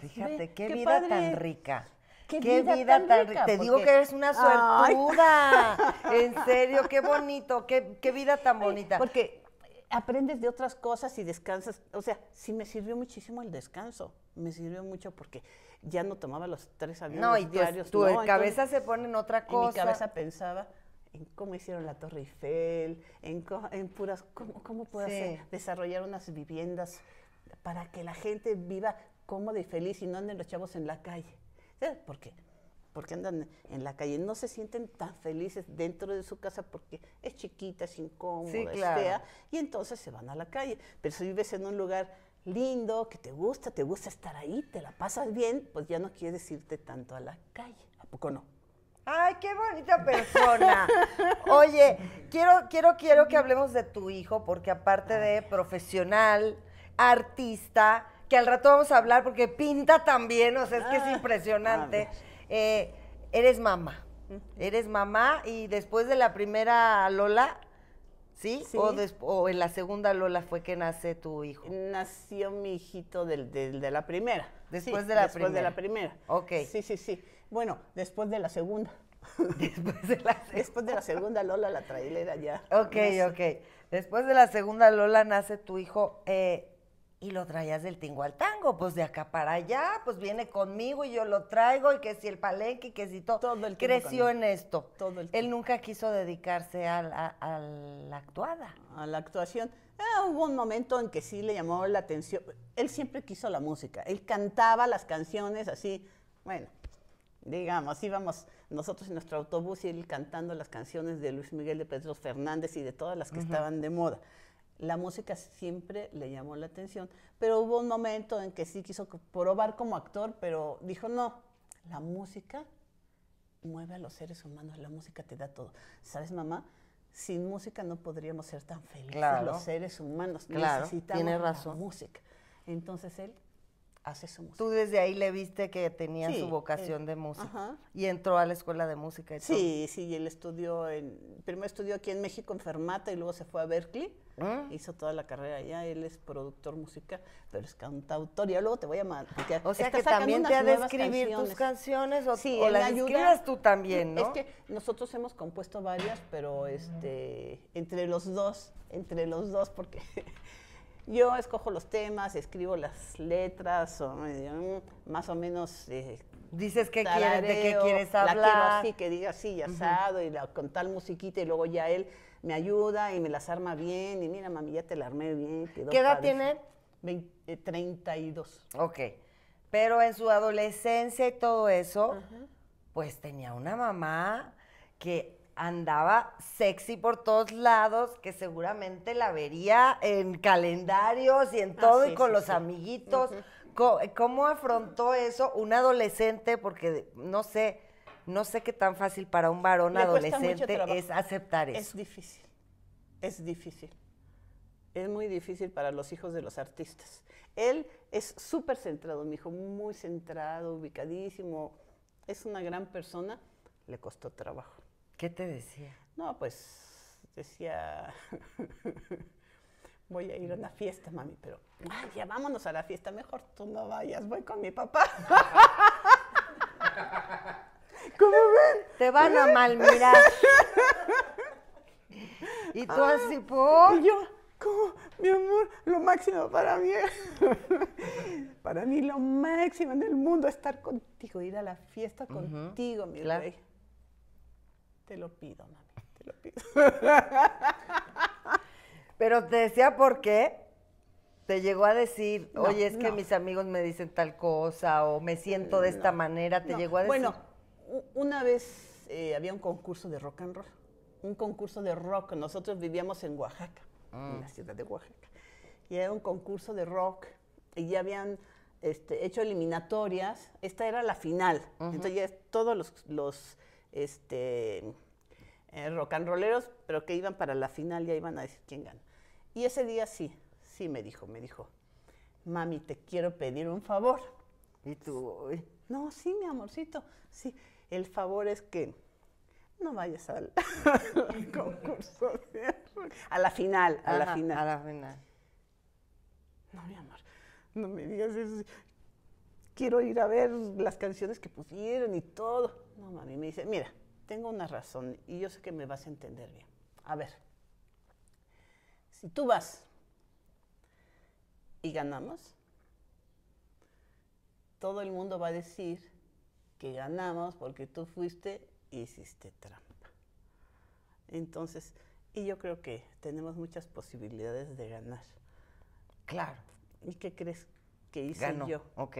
Fíjate, qué, vida tan rica. Qué, vida, tan rica. Te digo que eres una suertuda. (laughs) En serio, qué bonito, qué, vida tan bonita. Porque aprendes de otras cosas y descansas. O sea, sí me sirvió muchísimo el descanso me sirvió mucho porque ya no tomaba los tres aviones no, y diarios. tu e- cabeza se pone en otra cosa. En mi cabeza pensaba en cómo hicieron la Torre Eiffel, en, en puras, cómo, cómo puedo desarrollar unas viviendas para que la gente viva cómoda y feliz y no anden los chavos en la calle. ¿Sabes por qué? Porque andan en la calle, no se sienten tan felices dentro de su casa porque es chiquita, es incómoda, es fea, y entonces se van a la calle. Pero si vives en un lugar lindo, que te gusta, te gusta estar ahí, te la pasas bien, pues ya no quieres irte tanto a la calle. ¿A poco no? Ay, qué bonita persona. (laughs) Oye, quiero, quiero, quiero que hablemos de tu hijo, porque aparte de profesional, artista, que al rato vamos a hablar porque pinta también, o sea, es que es ah, impresionante. Eh, eres mamá. Eres mamá y después de la primera Lola, ¿Sí? O, o, en la segunda Lola fue que nace tu hijo? Nació mi hijito del, del, de la primera. Después de la primera. Después de la primera. Ok. Sí, sí, sí. Bueno, después de la segunda. (laughs) Después de la, segunda Lola, la trailera ya. Ok, ok. Después de la segunda Lola nace tu hijo. Eh, y lo traías del tingo al tango, pues de acá para allá, pues viene conmigo y yo lo traigo, y que si el palenque, que si todo. Todo el Creció en esto. Todo el Él nunca quiso dedicarse a, la actuada. A la actuación. Ah, hubo un momento en que sí le llamó la atención. Él siempre quiso la música. Él cantaba las canciones así, bueno, digamos, íbamos nosotros en nuestro autobús y él cantando las canciones de Luis Miguel de Pedro Fernández y de todas las que estaban de moda. La música siempre le llamó la atención, pero hubo un momento en que sí quiso probar como actor, pero dijo, no, la música mueve a los seres humanos, la música te da todo. ¿Sabes, mamá? Sin música no podríamos ser tan felices los seres humanos. Claro, tiene razón. música. Entonces él Tú desde ahí le viste que tenía su eh, vocación de música y entró a la escuela de música. sí, sí, y él estudió, en, primero estudió aquí en México en Fermata y luego se fue a Berkeley, ah. hizo toda la carrera allá, él es productor musical, pero es cantautor, y luego te voy a mandar. O sea que también te ha de escribir tus canciones o, sí, o las escribas tú también, ¿no? Es que nosotros hemos compuesto varias, pero este, entre los dos, entre los dos, porque... (laughs) Yo escojo los temas, escribo las letras, o mm, más o menos... Eh, Dices que quieres, de qué quieres hablar. así, que diga así, asado, y con tal musiquita, y luego ya él me ayuda y me las arma bien, y mira, mami, ya te la armé bien. ¿Qué edad tiene? Eh, treinta y 32. Ok, pero en su adolescencia y todo eso, pues tenía una mamá que andaba sexy por todos lados, que seguramente la vería en calendarios y en ah, todo, y con los amiguitos. ¿Cómo, afrontó eso un adolescente? Porque no sé, no sé qué tan fácil para un varón adolescente es aceptar eso. Es difícil, es difícil. Es muy difícil para los hijos de los artistas. Él es súper centrado, mi hijo, muy centrado, ubicadísimo. Es una gran persona. Le costó trabajo ¿Qué te decía? No, pues decía, (laughs) voy a ir a la fiesta, mami, pero ay, vámonos a la fiesta, mejor tú no vayas, voy con mi papá. (laughs) ¿Cómo ven? Te van a malmirar. (laughs) y tú ah, así, por... Y yo, ¿cómo? Mi amor, lo máximo para mí, para mí lo máximo en el mundo es estar contigo, ir a la fiesta contigo, mi rey. Te lo pido, mami, te lo pido. (laughs) Pero te decía por qué. Te llegó a decir, oye, es que mis amigos me dicen tal cosa o me siento de esta manera. Te llegó a decir. Bueno, una vez eh, había un concurso de rock and roll. Un concurso de rock. Nosotros vivíamos en Oaxaca, en la mm. ciudad de Oaxaca. Y era un concurso de rock. Y ya habían este, hecho eliminatorias. Esta era la final. Entonces ya todos los este, eh, rock and rolleros, pero que iban para la final, ya iban a decir quién gana. Y ese día sí, sí me dijo, me dijo, mami, te quiero pedir un favor. Y tú, no, sí, mi amorcito, sí, el favor es que no vayas al, (laughs) concurso, a la final. A la final. No, mi amor, no me digas eso. Quiero ir a ver las canciones que pusieron y todo. No, mami, me dice, mira, tengo una razón y yo sé que me vas a entender bien. A ver, si tú vas y ganamos, todo el mundo va a decir que ganamos porque tú fuiste y hiciste trampa. Entonces, y yo creo que tenemos muchas posibilidades de ganar. Claro. ¿Y qué crees que hice yo? Ok.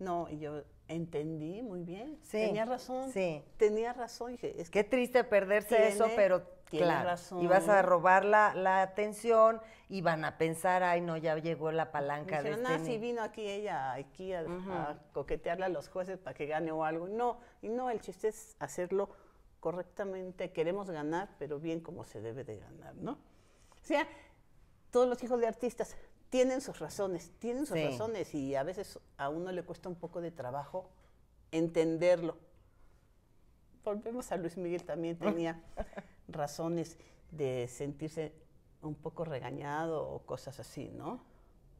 No, yo Entendí, muy bien. tenía razón. Tenía razón. Es Qué triste perderse eso, pero tiene razón. Y vas a robar la, atención y van a pensar, ay, no, ya llegó la palanca de ah, este. si vino aquí ella, aquí a, a, coquetearle a los jueces para que gane o algo. No, y no, el chiste es hacerlo correctamente. Queremos ganar, pero bien como se debe de ganar, ¿no? O sea, todos los hijos de artistas tienen sus razones, tienen sus razones y a veces a uno le cuesta un poco de trabajo entenderlo. Volvemos a Luis Miguel, también ah. tenía (laughs) razones de sentirse un poco regañado o cosas así, ¿no?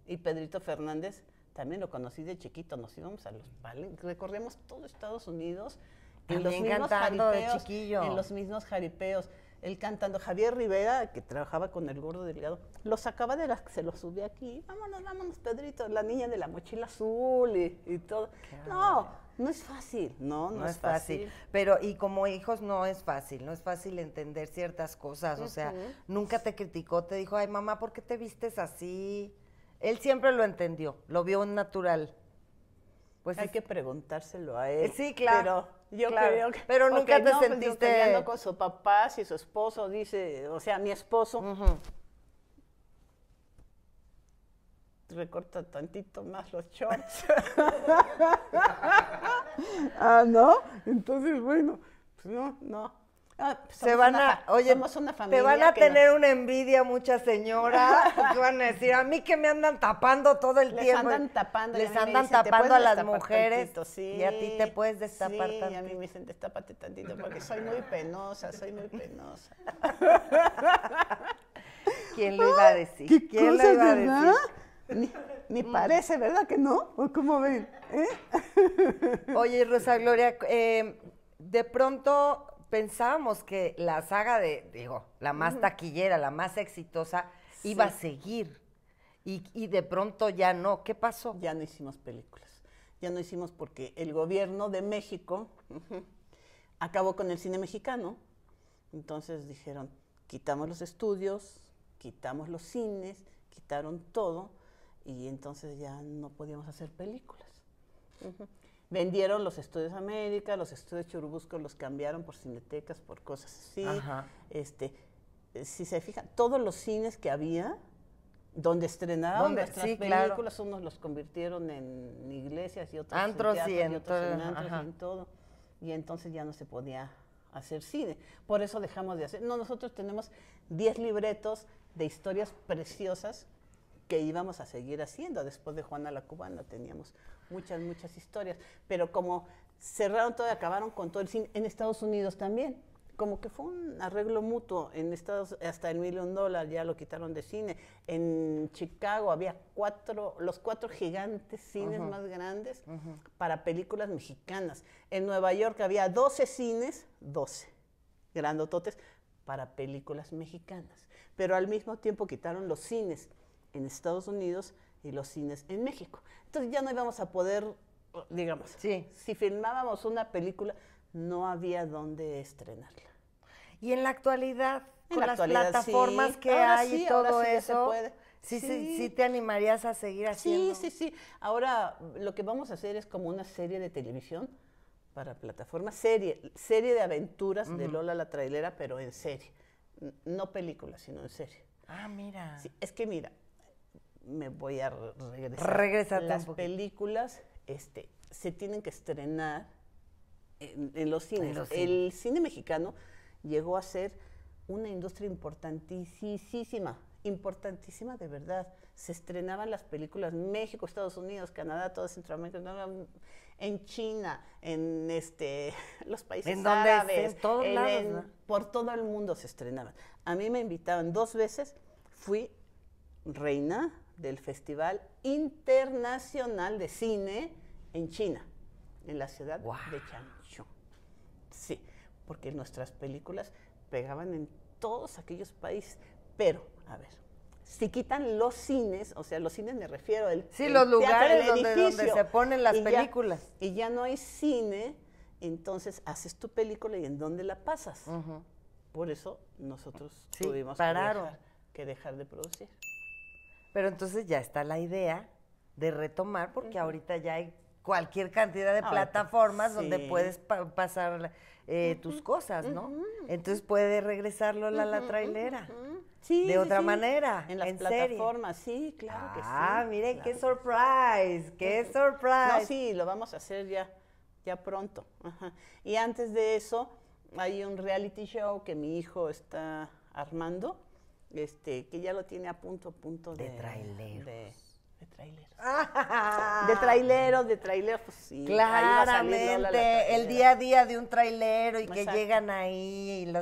Y Pedrito Fernández también lo conocí de chiquito, nos íbamos a los recorremos todo Estados Unidos en los mismos jaripeos, en los mismos jaripeos él cantando. Javier Rivera, que trabajaba con el gordo delgado, lo sacaba de las que se lo subía aquí. Vámonos, vámonos, Pedrito, la niña de la mochila azul y, todo. No, no es fácil, no, no, es fácil. Pero, y como hijos no es fácil, no es fácil entender ciertas cosas. O sea, nunca te criticó, te dijo, ay mamá, ¿por qué te vistes así? Él siempre lo entendió, lo vio natural. Pues Hay que preguntárselo a él. Sí, claro. Yo creo que, pero nunca te pues, sentiste con su papá, si su esposo dice, o sea, mi esposo. Recorta tantito más los shorts. (laughs) (laughs) ah, ¿no? Entonces, bueno, pues no, no. Ah, pues se van a, oye, Te van a tener una envidia muchas señoras, que (laughs) van a decir, a mí que me andan tapando todo el les tiempo. Andan tapando, les andan tapando a las mujeres y a ti te puedes destapar sí, y a mí me dicen, destápate tantito porque soy muy penosa, soy muy penosa. (laughs) ¿Quién lo iba a decir? ¿Quién cosa, lo iba a decir? Ni, mm. parece, ¿verdad que no? cómo ven? ¿Eh? Oye, Rosa Gloria, eh, de pronto pensábamos que la saga de, digo, la más taquillera, la más exitosa, iba a seguir. Y, de pronto ya no. ¿Qué pasó? Ya no hicimos películas. Ya no hicimos porque el gobierno de México acabó con el cine mexicano. Entonces dijeron, quitamos los estudios, quitamos los cines, quitaron todo y entonces ya no podíamos hacer películas vendieron los estudios América, los estudios Churubusco los cambiaron por cinetecas, por cosas así. Este, si se fijan, todos los cines que había, donde estrenaban películas, unos los convirtieron en iglesias y otros en, y otros en antros y en todo. Y entonces ya no se podía hacer cine. Por eso dejamos de hacer. No, nosotros tenemos 10 libretos de historias preciosas que íbamos a seguir haciendo. Después de Juana la Cubana teníamos muchas, muchas historias. Pero como cerraron todo y acabaron con todo el cine, en Estados Unidos también. Como que fue un arreglo mutuo. En Estados hasta el Million dólares ya lo quitaron de cine. En Chicago había cuatro, los cuatro gigantes cines más grandes para películas mexicanas. En Nueva York había 12 cines, 12 grandototes, para películas mexicanas. Pero al mismo tiempo quitaron los cines en Estados Unidos y los cines en México. Entonces ya no íbamos a poder, digamos, si filmábamos una película, no había dónde estrenarla. Y en la actualidad, con las plataformas que hay y todo eso, Sí, sí, sí, te animarías a seguir haciendo. Sí, sí, sí. Ahora lo que vamos a hacer es como una serie de televisión para plataformas, serie, serie de aventuras de Lola la trailera, pero en serie. No película, sino en serie. Ah, mira. es que mira, me voy a regresar. Las películas este, se tienen que estrenar en, los cines. El cine mexicano llegó a ser una industria importantísima, importantísima de verdad. Se estrenaban las películas México, Estados Unidos, Canadá, toda Centroamérica, en China, en este, (laughs) los países ¿En árabes, en todos lados, por todo el mundo se estrenaban. A mí me invitaban dos veces, fui reina, del Festival Internacional de Cine en China, en la ciudad de Changchun. Sí, porque nuestras películas pegaban en todos aquellos países. Pero, a ver, si quitan los cines, o sea, los cines me refiero al. Sí, los lugares donde, se ponen las películas. y ya no hay cine, entonces haces tu película y en dónde la pasas. Por eso nosotros tuvimos que dejar de producir. Pero entonces ya está la idea de retomar, porque ahorita ya hay cualquier cantidad de plataformas donde puedes pasar eh, tus cosas, ¿no? Entonces puede regresarlo a la trailera. Sí, de otra manera. En las en plataformas, sí, claro que sí. Ah, miren, qué surprise, qué surprise. No, sí, lo vamos a hacer ya, ya pronto. Y antes de eso, hay un reality show que mi hijo está armando, este, que ya lo tiene a punto, punto de... De traileros. De, traileros. Ah. de traileros, de traileros, pues sí. Claramente, el día a día de un trailero y que llegan ahí y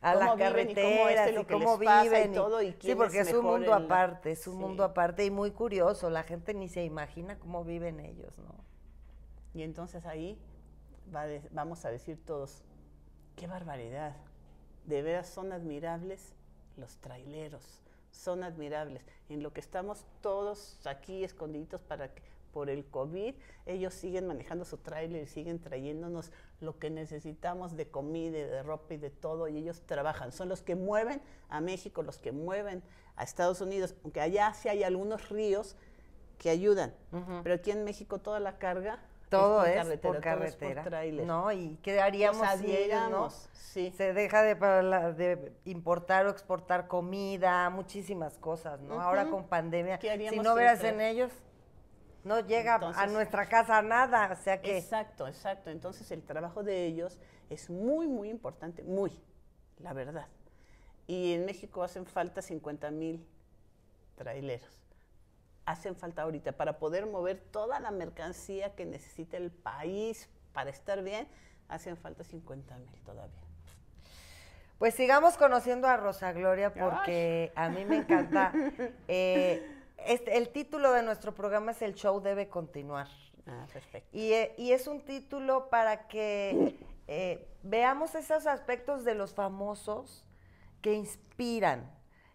a la carretera. y cómo, este viven. Y todo, y sí, porque es, un mundo aparte, es un mundo aparte y muy curioso. La gente ni se imagina cómo viven ellos, ¿no? Y entonces ahí va vamos a decir todos, qué barbaridad. De veras son admirables los traileros. Son admirables. En lo que estamos todos aquí escondiditos para que, por el COVID, ellos siguen manejando su trailer, y siguen trayéndonos lo que necesitamos de comida, de ropa y de todo, y ellos trabajan. Son los que mueven a México, los que mueven a Estados Unidos, aunque allá sí hay algunos ríos que ayudan, pero aquí en México toda la carga todo es, por, carretera, no, y qué haríamos si ellos, Se deja de, importar o exportar comida, muchísimas cosas, ¿no? Ahora con pandemia, si no veras en ellos, no llega a nuestra casa nada, o sea que... Exacto, exacto. Entonces el trabajo de ellos es muy, muy importante, muy, la verdad. Y en México hacen falta 50 mil traileros hacen falta ahorita para poder mover toda la mercancía que necesita el país para estar bien, hacen falta 50 mil todavía. Pues sigamos conociendo a Rosa Gloria porque a mí me encanta. (laughs) Eh, el título de nuestro programa es El show debe continuar. Ah, eh, y, es un título para que eh, veamos esos aspectos de los famosos que inspiran,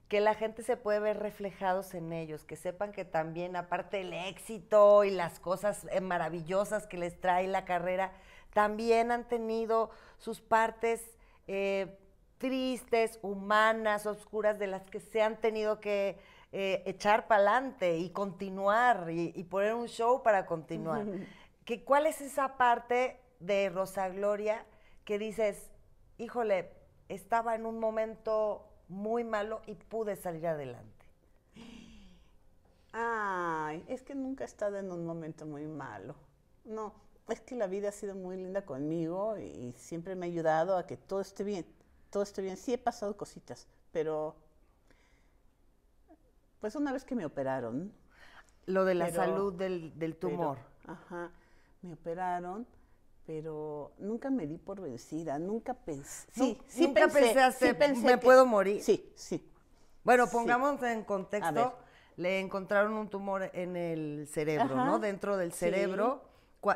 que la gente se puede ver reflejados en ellos, que sepan que también, aparte del éxito y las cosas eh, maravillosas que les trae la carrera, también han tenido sus partes eh, tristes, humanas, oscuras, de las que se han tenido que eh, echar para adelante y continuar y, poner un show para continuar. que, ¿Cuál es esa parte de Rosa Gloria que dices, híjole, estaba en un momento muy malo y pude salir adelante. Ay, es que nunca he estado en un momento muy malo. No, es que la vida ha sido muy linda conmigo y siempre me ha ayudado a que todo esté bien. Todo esté bien. Sí he pasado cositas, pero pues una vez que me operaron. Lo de la salud del, tumor. ajá, me operaron pero nunca me di por vencida, nunca pensé. Sí, nunca pensé, me puedo morir. Sí, sí. Bueno, pongámonos en contexto, le encontraron un tumor en el cerebro, ¿no? Dentro del cerebro.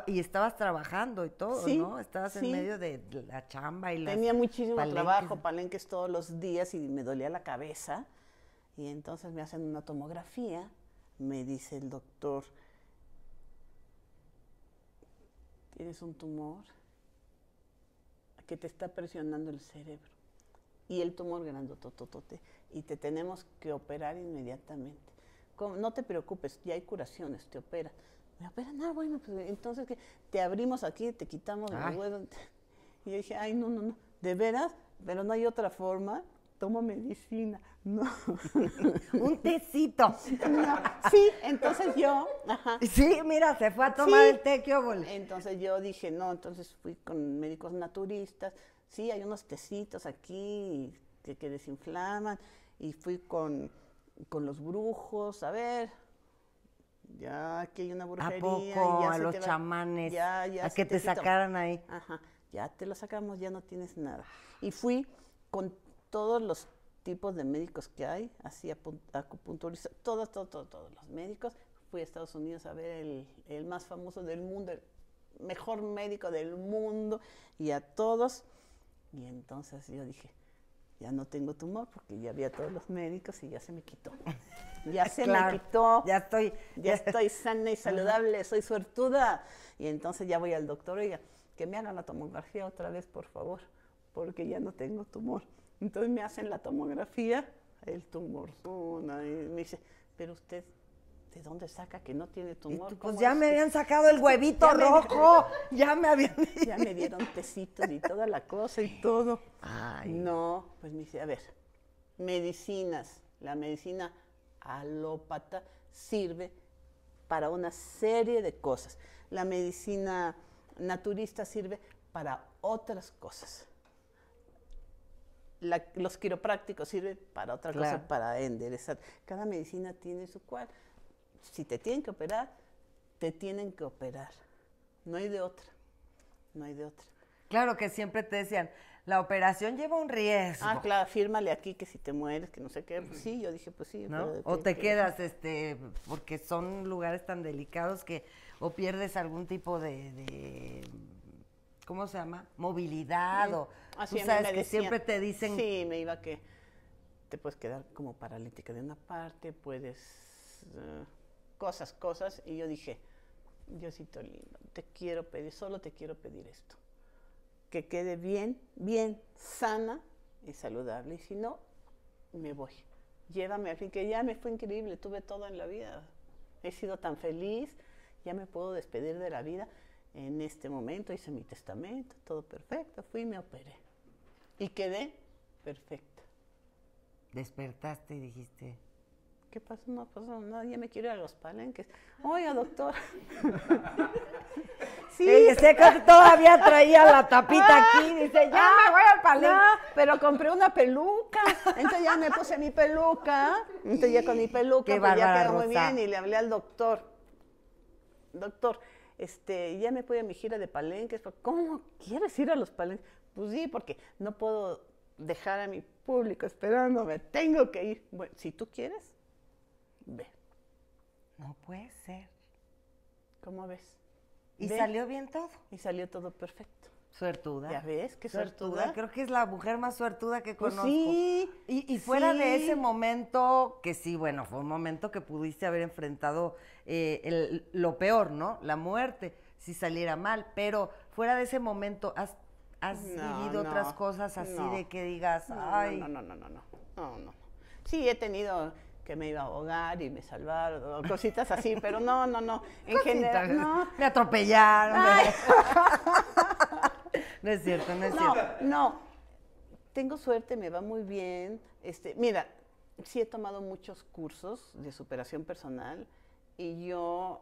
Y estabas trabajando y todo, ¿no? Estabas en medio de la chamba y la. Tenía muchísimo trabajo, palenques todos los días y me dolía la cabeza. Y entonces me hacen una tomografía, me dice el doctor, tienes un tumor que te está presionando el cerebro y el tumor grandotototote y te tenemos que operar inmediatamente. no te preocupes, ya hay curaciones, te operan. Me operan, ah, bueno, pues entonces que te abrimos aquí, te quitamos el huevos. (laughs) Y dije, ay, no, no, no, de veras, pero no hay otra forma tomo medicina, no. (laughs) Un tecito. Sí, entonces yo. Sí, mira, se fue a tomar el té, Entonces yo dije, no, entonces fui con médicos naturistas. Sí, hay unos tecitos aquí que, desinflaman. Y fui con, los brujos, a ver, ya aquí hay una brujería. ¿A poco? a los chamanes. Ya, ya a que te, te sacaran ahí. Ajá, ya te lo sacamos, ya no tienes nada. Y fui con todos los tipos de médicos que hay, así acupunturista todos, todos, todos, todos los médicos. Fui a Estados Unidos a ver el, más famoso del mundo, el mejor médico del mundo, y a todos. Y entonces yo dije, ya no tengo tumor porque ya vi a todos los médicos y ya se me quitó. (laughs) Ya se me quitó. Ya estoy. Ya estoy sana y (laughs) saludable, soy suertuda. Y entonces ya voy al doctor, oiga, que me hagan la tomografía otra vez, por favor, porque ya no tengo tumor. Entonces me hacen la tomografía, el tumor. y me dice, pero usted, ¿de dónde saca que no tiene tumor? pues ya me habían sacado el (laughs) huevito rojo, ya me habían... (laughs) ya me dieron tecitos y toda la cosa y todo. No, pues me dice, a ver, medicinas, la medicina alópata sirve para una serie de cosas. La medicina naturista sirve para otras cosas los quiroprácticos sirven para otra cosa, para enderezar. Cada medicina tiene su cual. Si te tienen que operar, te tienen que operar. No hay de otra. No hay de otra. Claro que siempre te decían, la operación lleva un riesgo. Ah, claro, fírmale aquí que si te mueres, que no sé qué. Pues sí, yo dije, pues sí. o te quedas, este, porque son lugares tan delicados que o pierdes algún tipo de ¿cómo se llama? Movilidad o sabes que siempre te dicen... Sí, me iba que te puedes quedar como paralítica de una parte, puedes... Eh, cosas, cosas. Y yo dije, Diosito lindo, te quiero pedir, solo te quiero pedir esto. Que quede bien, bien, sana y saludable. Y si no, me voy. Llévame, fin que ya me fue increíble, tuve todo en la vida. He sido tan feliz, ya me puedo despedir de la vida en este momento hice mi testamento, todo perfecto, fui y me operé. Y quedé Perfecto. Despertaste y dijiste... ¿Qué pasó? No pasó nada, ya me quiero a los palenques. Oye, doctor. (laughs) sí. Este todavía traía la tapita ah, aquí, dice, ya me voy al palenque. pero compré una peluca, entonces ya me puse mi peluca, entonces ya con mi peluca, que pues ya quedó muy bien y le hablé al doctor. Doctor, este, ya me voy a mi gira de palenques, ¿cómo quieres ir a los palenques? Pues sí, porque no puedo dejar a mi público esperándome, tengo que ir. Bueno, si tú quieres, ve. No puede ser. ¿Cómo ves? Y salió bien todo. Y salió todo perfecto. Suertuda. ¿Ya ves? ¿Qué suertuda? Creo que es la mujer más suertuda que pues conozco. sí. Y, fuera de ese momento, que sí, bueno, fue un momento que pudiste haber enfrentado eh, lo peor, ¿no? La muerte, si saliera mal. Pero fuera de ese momento, ¿has, has vivido otras cosas así de que digas, ay. No, no, no, no, no. No, no. Sí, he tenido que me iba a ahogar y me salvaron, cositas así, pero no, no, no. En general, Me atropellaron. (laughs) (laughs) no es cierto, no es cierto. No, tengo suerte, me va muy bien. Este, mira, sí he tomado muchos cursos de superación personal y yo,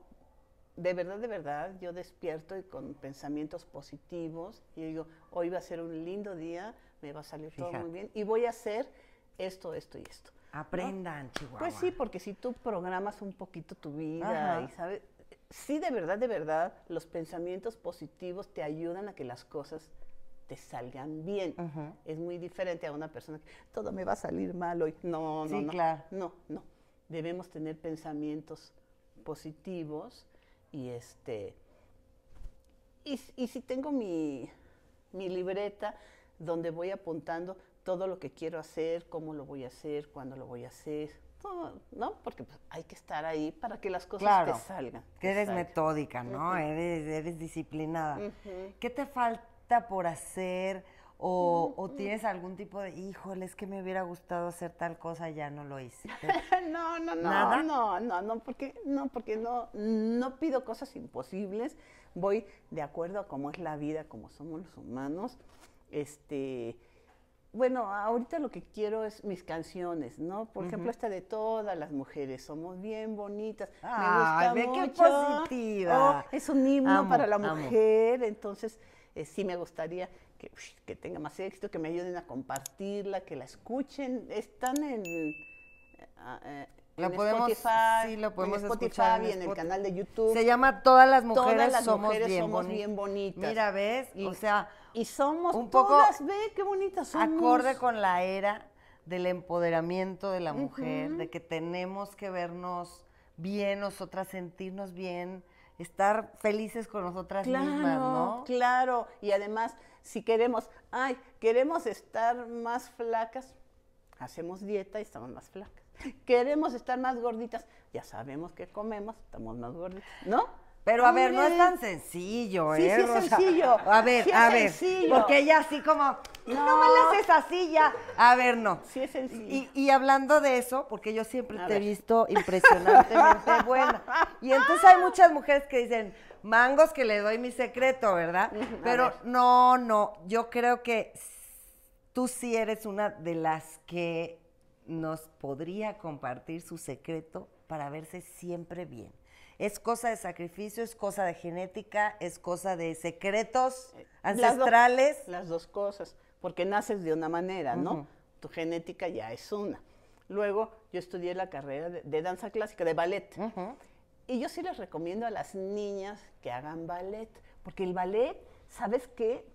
de verdad, de verdad, yo despierto y con pensamientos positivos y digo, hoy va a ser un lindo día, me va a salir todo muy bien y voy a hacer esto, esto y esto. Aprendan, Chihuahua. Pues sí, porque si tú programas un poquito tu vida y sabes, Sí, de verdad, de verdad, los pensamientos positivos te ayudan a que las cosas te salgan bien. Es muy diferente a una persona que todo me va a salir mal hoy. No, no, no. Claro. No, no. Debemos tener pensamientos positivos y este. Y, si tengo mi, mi libreta donde voy apuntando todo lo que quiero hacer, cómo lo voy a hacer, cuándo lo voy a hacer, ¿no? Porque pues, hay que estar ahí para que las cosas salgan. Que eres metódica, ¿no? eres, eres, disciplinada. ¿Qué te falta por hacer? O, tienes algún tipo de, híjole, es que me hubiera gustado hacer tal cosa, ya no lo hice. (laughs) no, no, no, no, no, no, porque no, porque no, no pido cosas imposibles. Voy de acuerdo a cómo es la vida, cómo somos los humanos. Este, bueno, ahorita lo que quiero es mis canciones, ¿no? Por ejemplo, esta de todas las mujeres, somos bien bonitas. me gusta positiva. Oh, es un himno para la mujer, entonces eh, sí me gustaría que, tenga más éxito, que me ayuden a compartirla, que la escuchen. Están en, ah, eh, podemos, Spotify, en Spotify y en el canal de YouTube. Se llama Todas las mujeres, las somos, mujeres bien somos bien bonitas. Mira, ¿ves? o sea y somos un poco todas, ve qué bonitas somos. Acorde con la era del empoderamiento de la mujer, de que tenemos que vernos bien nosotras, sentirnos bien, estar felices con nosotras mismas, ¿no? Claro, y además si queremos, ay, queremos estar más flacas, hacemos dieta y estamos más flacas. Queremos estar más gorditas, ya sabemos que comemos, estamos más gorditas, ¿no? Pero a ver, no es tan sencillo, ¿eh? Sí, sí es sencillo. A ver, a ver. Porque ella así como, no, no me la haces así ya. A ver, no. Sí es sencillo. Y, hablando de eso, porque yo siempre te he visto impresionantemente (laughs) buena. Y entonces hay muchas mujeres que dicen, mangos que le doy mi secreto, ¿verdad? Pero no, no, yo creo que tú sí eres una de las que nos podría compartir su secreto para verse siempre bien es cosa de sacrificio, es cosa de genética, es cosa de secretos eh, ancestrales. Las, dos cosas, porque naces de una manera, ¿no? Tu genética ya es una. Luego yo estudié la carrera de, danza clásica, de ballet. Y yo sí les recomiendo a las niñas que hagan ballet, porque el ballet, ¿sabes qué?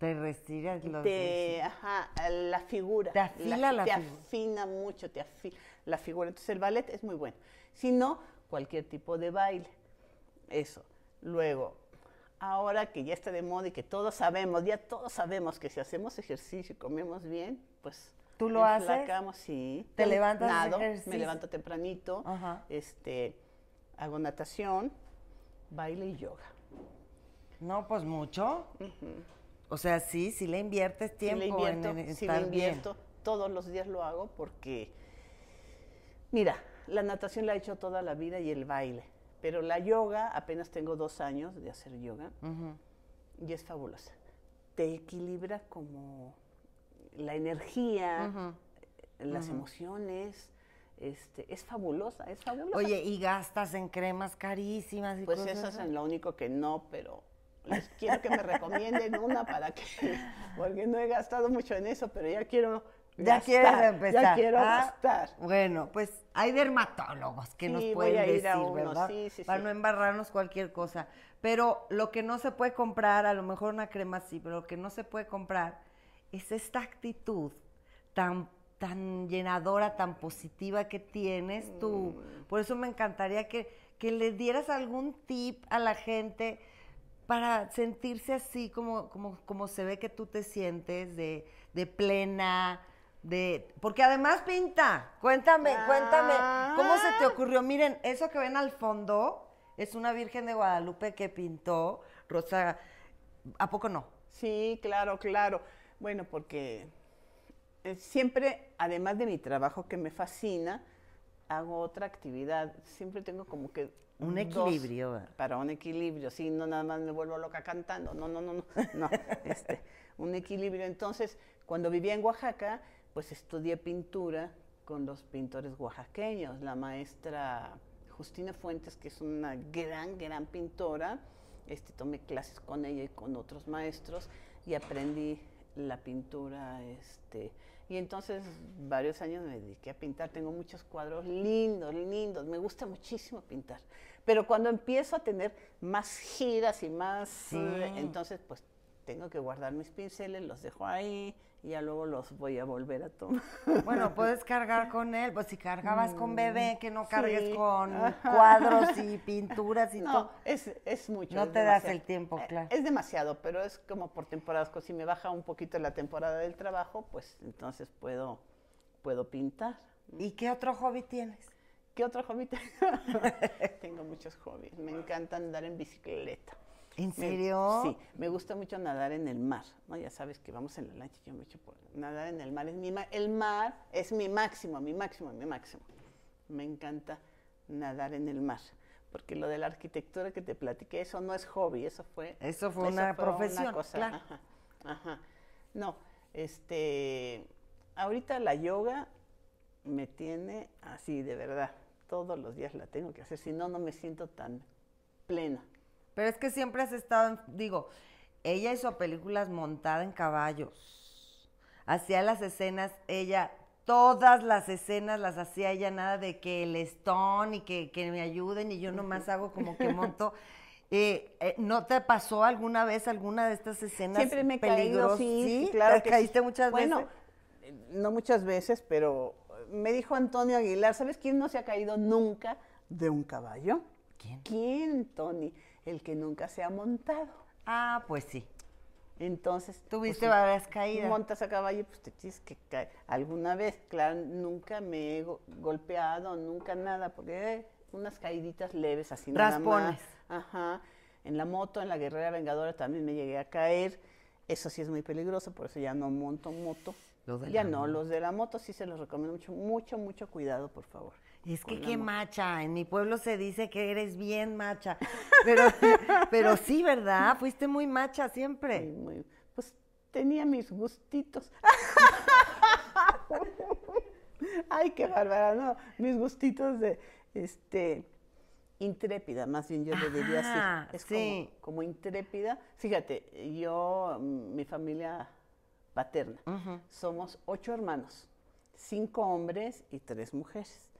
Te restiras los... Te, ajá, la figura. Te la, figura. Te afina mucho, te afila la figura. Entonces el ballet es muy bueno. Si no, cualquier tipo de baile. Eso. Luego, ahora que ya está de moda y que todos sabemos, ya todos sabemos que si hacemos ejercicio y comemos bien, pues ¿Tú lo haces? sí. ¿Te, levantas? me levanto tempranito, Ajá. este, hago natación, baile y yoga. No, pues mucho. O sea, sí, si le inviertes tiempo si le invierto, en, si le invierto, todos los días lo hago porque, mira, la natación la he hecho toda la vida y el baile, pero la yoga, apenas tengo dos años de hacer yoga y es fabulosa. Te equilibra como la energía, las emociones. Este, es fabulosa, es fabulosa. Oye, y gastas en cremas carísimas y pues cosas. eso es lo único que no, pero les quiero que me recomienden una para que, porque no he gastado mucho en eso, pero ya quiero ya, quiero empezar. Ya quiero Bueno, pues hay dermatólogos que nos pueden a decir, ¿verdad? Para no embarrarnos cualquier cosa. Pero lo que no se puede comprar, a lo mejor una crema sí, pero lo que no se puede comprar es esta actitud tan tan llenadora, tan positiva que tienes tú. Mm. Por eso me encantaría que, le dieras algún tip a la gente para sentirse así como, como, se ve que tú te sientes, de, de plena, porque además pinta. Cuéntame, cuéntame, ¿cómo se te ah. ocurrió? Miren, eso que ven al fondo es una Virgen de Guadalupe que pintó Rosa. ¿A poco no? Sí, claro, claro. Bueno, porque eh, siempre, además de mi trabajo que me fascina, hago otra actividad. Siempre tengo como que un equilibrio. para un equilibrio, sí, no nada más me vuelvo loca cantando, no, no, no, no, (laughs) este, un equilibrio. Entonces, cuando vivía en Oaxaca, pues estudié pintura con los pintores oaxaqueños, la maestra Justina Fuentes, que es una gran, gran pintora, este, tomé clases con ella y con otros maestros y aprendí la pintura, este, y entonces varios años me dediqué a pintar, tengo muchos cuadros lindos, lindos, me gusta muchísimo pintar, pero cuando empiezo a tener más giras y más, entonces pues tengo que guardar mis pinceles, los dejo ahí y ya luego los voy a volver a tomar. Bueno, (laughs) puedes cargar con él, pues si cargabas con mm, bebé, que no cargues con cuadros y (laughs) pinturas y no, Es, es mucho. No te das el tiempo, eh, claro. Es demasiado, pero es como por temporadas, si me baja un poquito la temporada del trabajo, pues entonces puedo, puedo pintar. ¿Y qué otro hobby tienes? ¿Qué otro hobby tengo? (laughs) tengo muchos hobbies. Me encanta andar en bicicleta. ¿En serio? sí, me gusta mucho nadar en el mar, ¿no? Ya sabes que vamos en la lancha, yo me echo por nadar en el mar, es mi el mar es mi máximo, mi máximo, mi máximo. Me encanta nadar en el mar, porque lo de la arquitectura que te platiqué, eso no es hobby, eso fue Eso fue eso una fue profesión, una cosa. ajá. No, este ahorita la yoga me tiene así de verdad, todos los días la tengo que hacer, si no no me siento tan plena. Pero es que siempre has estado, digo, ella hizo películas montada en caballos. Hacía las escenas, ella, todas las escenas las hacía ella, nada de que el stone y que, me ayuden y yo nomás hago como que (laughs) monto. Eh, eh, ¿No te pasó alguna vez alguna de estas escenas Siempre me he sí, claro. ¿Te caíste muchas veces? Bueno, eh, no muchas veces, pero me dijo Antonio Aguilar, ¿sabes quién no se ha caído nunca de un caballo? ¿Quién? ¿Quién, Tony? el que nunca se ha montado. Ah, pues sí. Entonces. Tuviste pues, varias caídas. Montas a caballo, pues te tienes que caer. Alguna vez, claro, nunca me he golpeado, nunca nada, porque eh, unas caíditas leves así Raspones. nada más. Ajá. En la moto, en la guerrera vengadora también me llegué a caer. Eso sí es muy peligroso, por eso ya no monto moto. ya no, los de la moto sí se los recomiendo mucho, mucho, mucho cuidado, por favor. Es que qué macha, en mi pueblo se dice que eres bien macha, (laughs) pero, sí, ¿verdad? Fuiste muy macha siempre. pues tenía mis gustitos. (laughs) Ay, qué bárbara, no, mis gustitos de, este, intrépida, más bien yo le diría así. Es como, intrépida. Fíjate, yo, mi familia paterna, somos ocho hermanos, cinco hombres y tres mujeres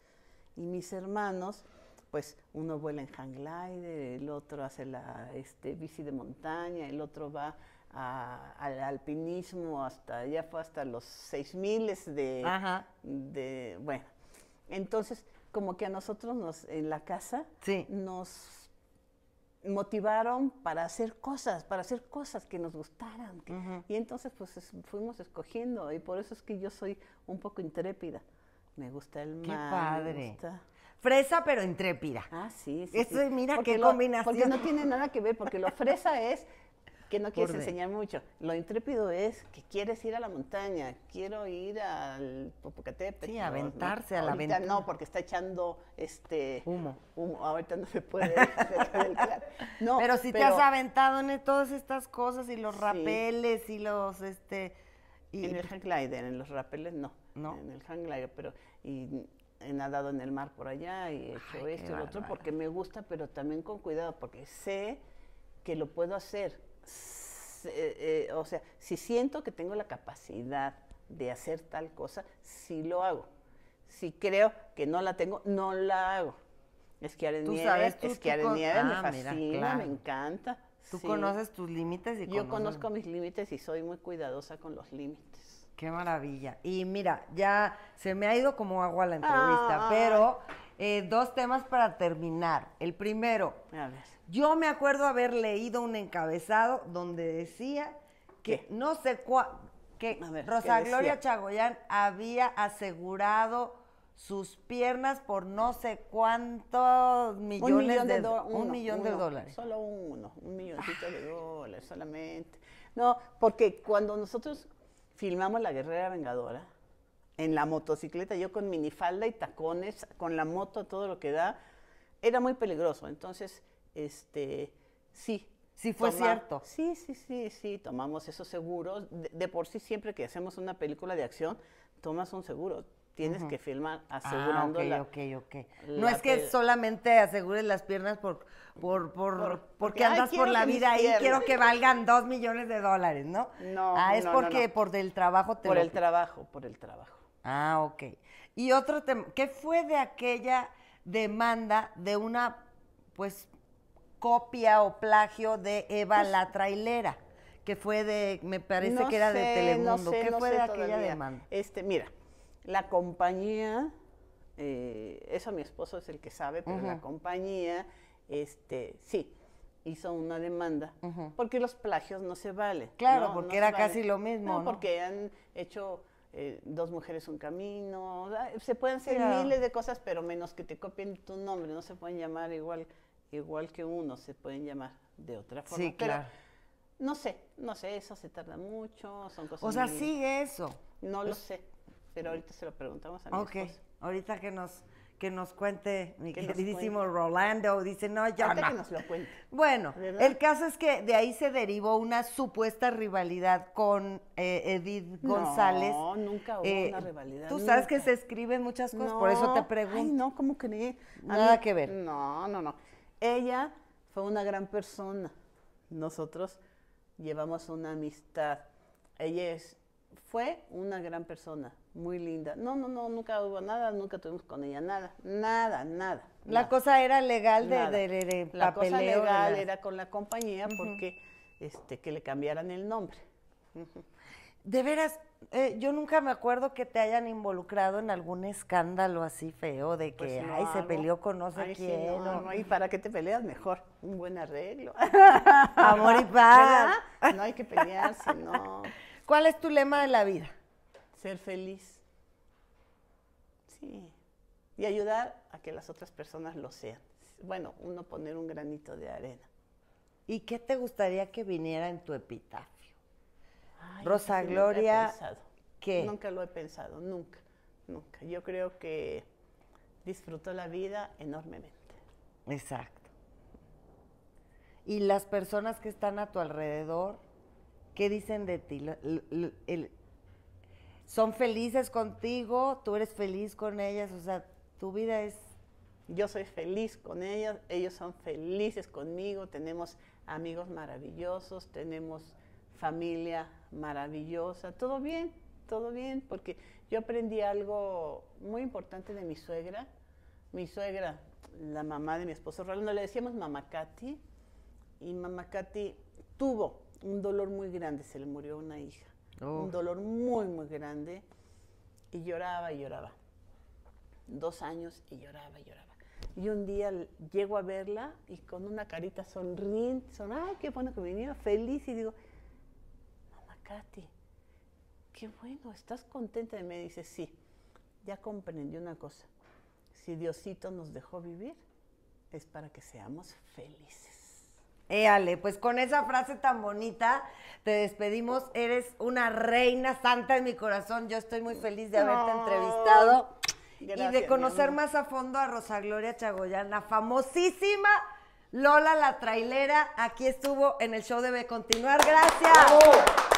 y mis hermanos, pues uno vuela en hang glider, el otro hace la este, bici de montaña, el otro va al alpinismo hasta, ya fue hasta los 6000 de, de, bueno, entonces como que a nosotros nos, en la casa nos motivaron para hacer cosas, para hacer cosas que nos gustaran. Y entonces pues fuimos escogiendo y por eso es que yo soy un poco intrépida. Me gusta el mar. padre. Fresa pero intrépida. Ah, sí, sí. mira qué combinación. Porque no tiene nada que ver, porque lo fresa es que no quieres enseñar mucho. Lo intrépido es que quieres ir a la montaña, quiero ir al Popocatépetl. Sí, aventarse a la No, porque está echando este humo. Humo, ahorita no se puede. (laughs) no, pero si te has aventado en todas estas cosas y los rapeles y los este y, en el hang glider, en los rapeles no. En el hang pero y he nadado en el mar por allá y he hecho esto y lo otro porque me gusta, pero también con cuidado porque sé que lo puedo hacer. Eh, eh, o sea, si siento que tengo la capacidad de hacer tal cosa, sí lo hago. Si creo que no la tengo, no la hago. es que a nieve, nieve me ah, fascina, me encanta. Tú conoces tus límites y Yo conozco mis límites y soy muy cuidadosa con los límites. Qué maravilla. Y mira, ya se me ha ido como agua la entrevista, pero eh, dos temas para terminar. El primero, yo me acuerdo haber leído un encabezado donde decía que no sé cuál, que Rosa Gloria Chagoyán había asegurado sus piernas por no sé cuántos millones de, dólares. un millón de dólares. Solo uno, un milloncito de dólares solamente. No, porque cuando nosotros filmamos La Guerrera Vengadora en la motocicleta, yo con minifalda y tacones, con la moto, todo lo que da. Era muy peligroso, entonces, este, sí. Sí fue cierto. Sí, sí, sí, sí, tomamos esos seguros. De, de por sí siempre que hacemos una película de acción, tomas un seguro tienes que filmar ah, asegurando ok, No es que solamente asegures las piernas por, por, por, porque, andas por la vida ahí, quiero que valgan dos millones de dólares, ¿no? No. Ah, es porque por del trabajo te Por el trabajo, por el trabajo. Ah, ok. Y otro tema, ¿qué fue de aquella demanda de una, pues, copia o plagio de Eva pues la trailera? Que fue de, me parece que era de Telemundo. ¿Qué fue de aquella demanda? Este, mira, la compañía, eh, eso mi esposo es el que sabe, pero la compañía, este, sí, hizo una demanda, porque los plagios no se valen. Claro, porque era casi lo mismo. No, porque han hecho eh, dos mujeres un camino, se pueden hacer miles de cosas, pero menos que te copien tu nombre, no se pueden llamar igual, igual que uno, se pueden llamar de otra forma. Sí, claro. no sé, no sé, eso se tarda mucho, son cosas. O sea, sigue eso. No lo sé pero ahorita se lo preguntamos a mi okay. ahorita que nos que nos cuente mi queridísimo Rolando. Dice, no, ya no. que nos lo cuente. Bueno, el caso es que de ahí se derivó una supuesta rivalidad con eh, Edith González. No, nunca hubo eh, una rivalidad. Tú sabes que se escriben muchas cosas, por eso te pregunto. Ay, no, ¿cómo creí? Nada que ver. No, no, no. Ella fue una gran persona. Nosotros llevamos una amistad. Ella es fue una gran persona, muy linda. No, no, no, nunca hubo nada, nunca tuvimos con ella nada, nada, nada. La cosa era legal de, de, La cosa legal era con la compañía porque este, que le cambiaran el nombre. De veras, eh, yo nunca me acuerdo que te hayan involucrado en algún escándalo así feo de que, pues ay, se peleó con no sé quién. Sí, no, y para qué te peleas mejor, un buen arreglo. (laughs) Amor y (laughs) paz. No hay que pelearse, no. ¿Cuál es tu lema de la vida? Ser feliz. Sí. Y ayudar a que las otras personas lo sean. Bueno, uno poner un granito de arena. ¿Y qué te gustaría que viniera en tu epitafio? Rosa Gloria, nunca ¿qué? Nunca lo he pensado, nunca, nunca. Yo creo que disfruto la vida enormemente. Exacto. Y las personas que están a tu alrededor ¿Qué dicen de ti? son felices contigo, tú eres feliz con ellas, o sea, tu vida es... Yo soy feliz con ellas, ellos son felices conmigo, tenemos amigos maravillosos, tenemos familia maravillosa, todo bien, todo bien, porque yo aprendí algo muy importante de mi suegra. Mi suegra, la mamá de mi esposo Rolando, le decíamos mamá Katy, y mamá Katy tuvo un dolor muy grande, se le murió una hija. Un oh. dolor muy, muy grande. Y lloraba y lloraba. Dos años y lloraba y lloraba. Y un día llego a verla y con una carita sonriente, son, ay, qué bueno que viniera feliz. Y digo, mamá Katy, qué bueno, ¿estás contenta? de me dice, sí, ya comprendí una cosa. Si Diosito nos dejó vivir, es para que seamos felices. Éale, pues con esa frase tan bonita te despedimos. Eres una reina santa en mi corazón. Yo estoy muy feliz de haberte entrevistado y de conocer más a fondo a Rosa Gloria Chagoyán, famosísima Lola la trailera. Aquí estuvo en el show Debe Continuar. Gracias.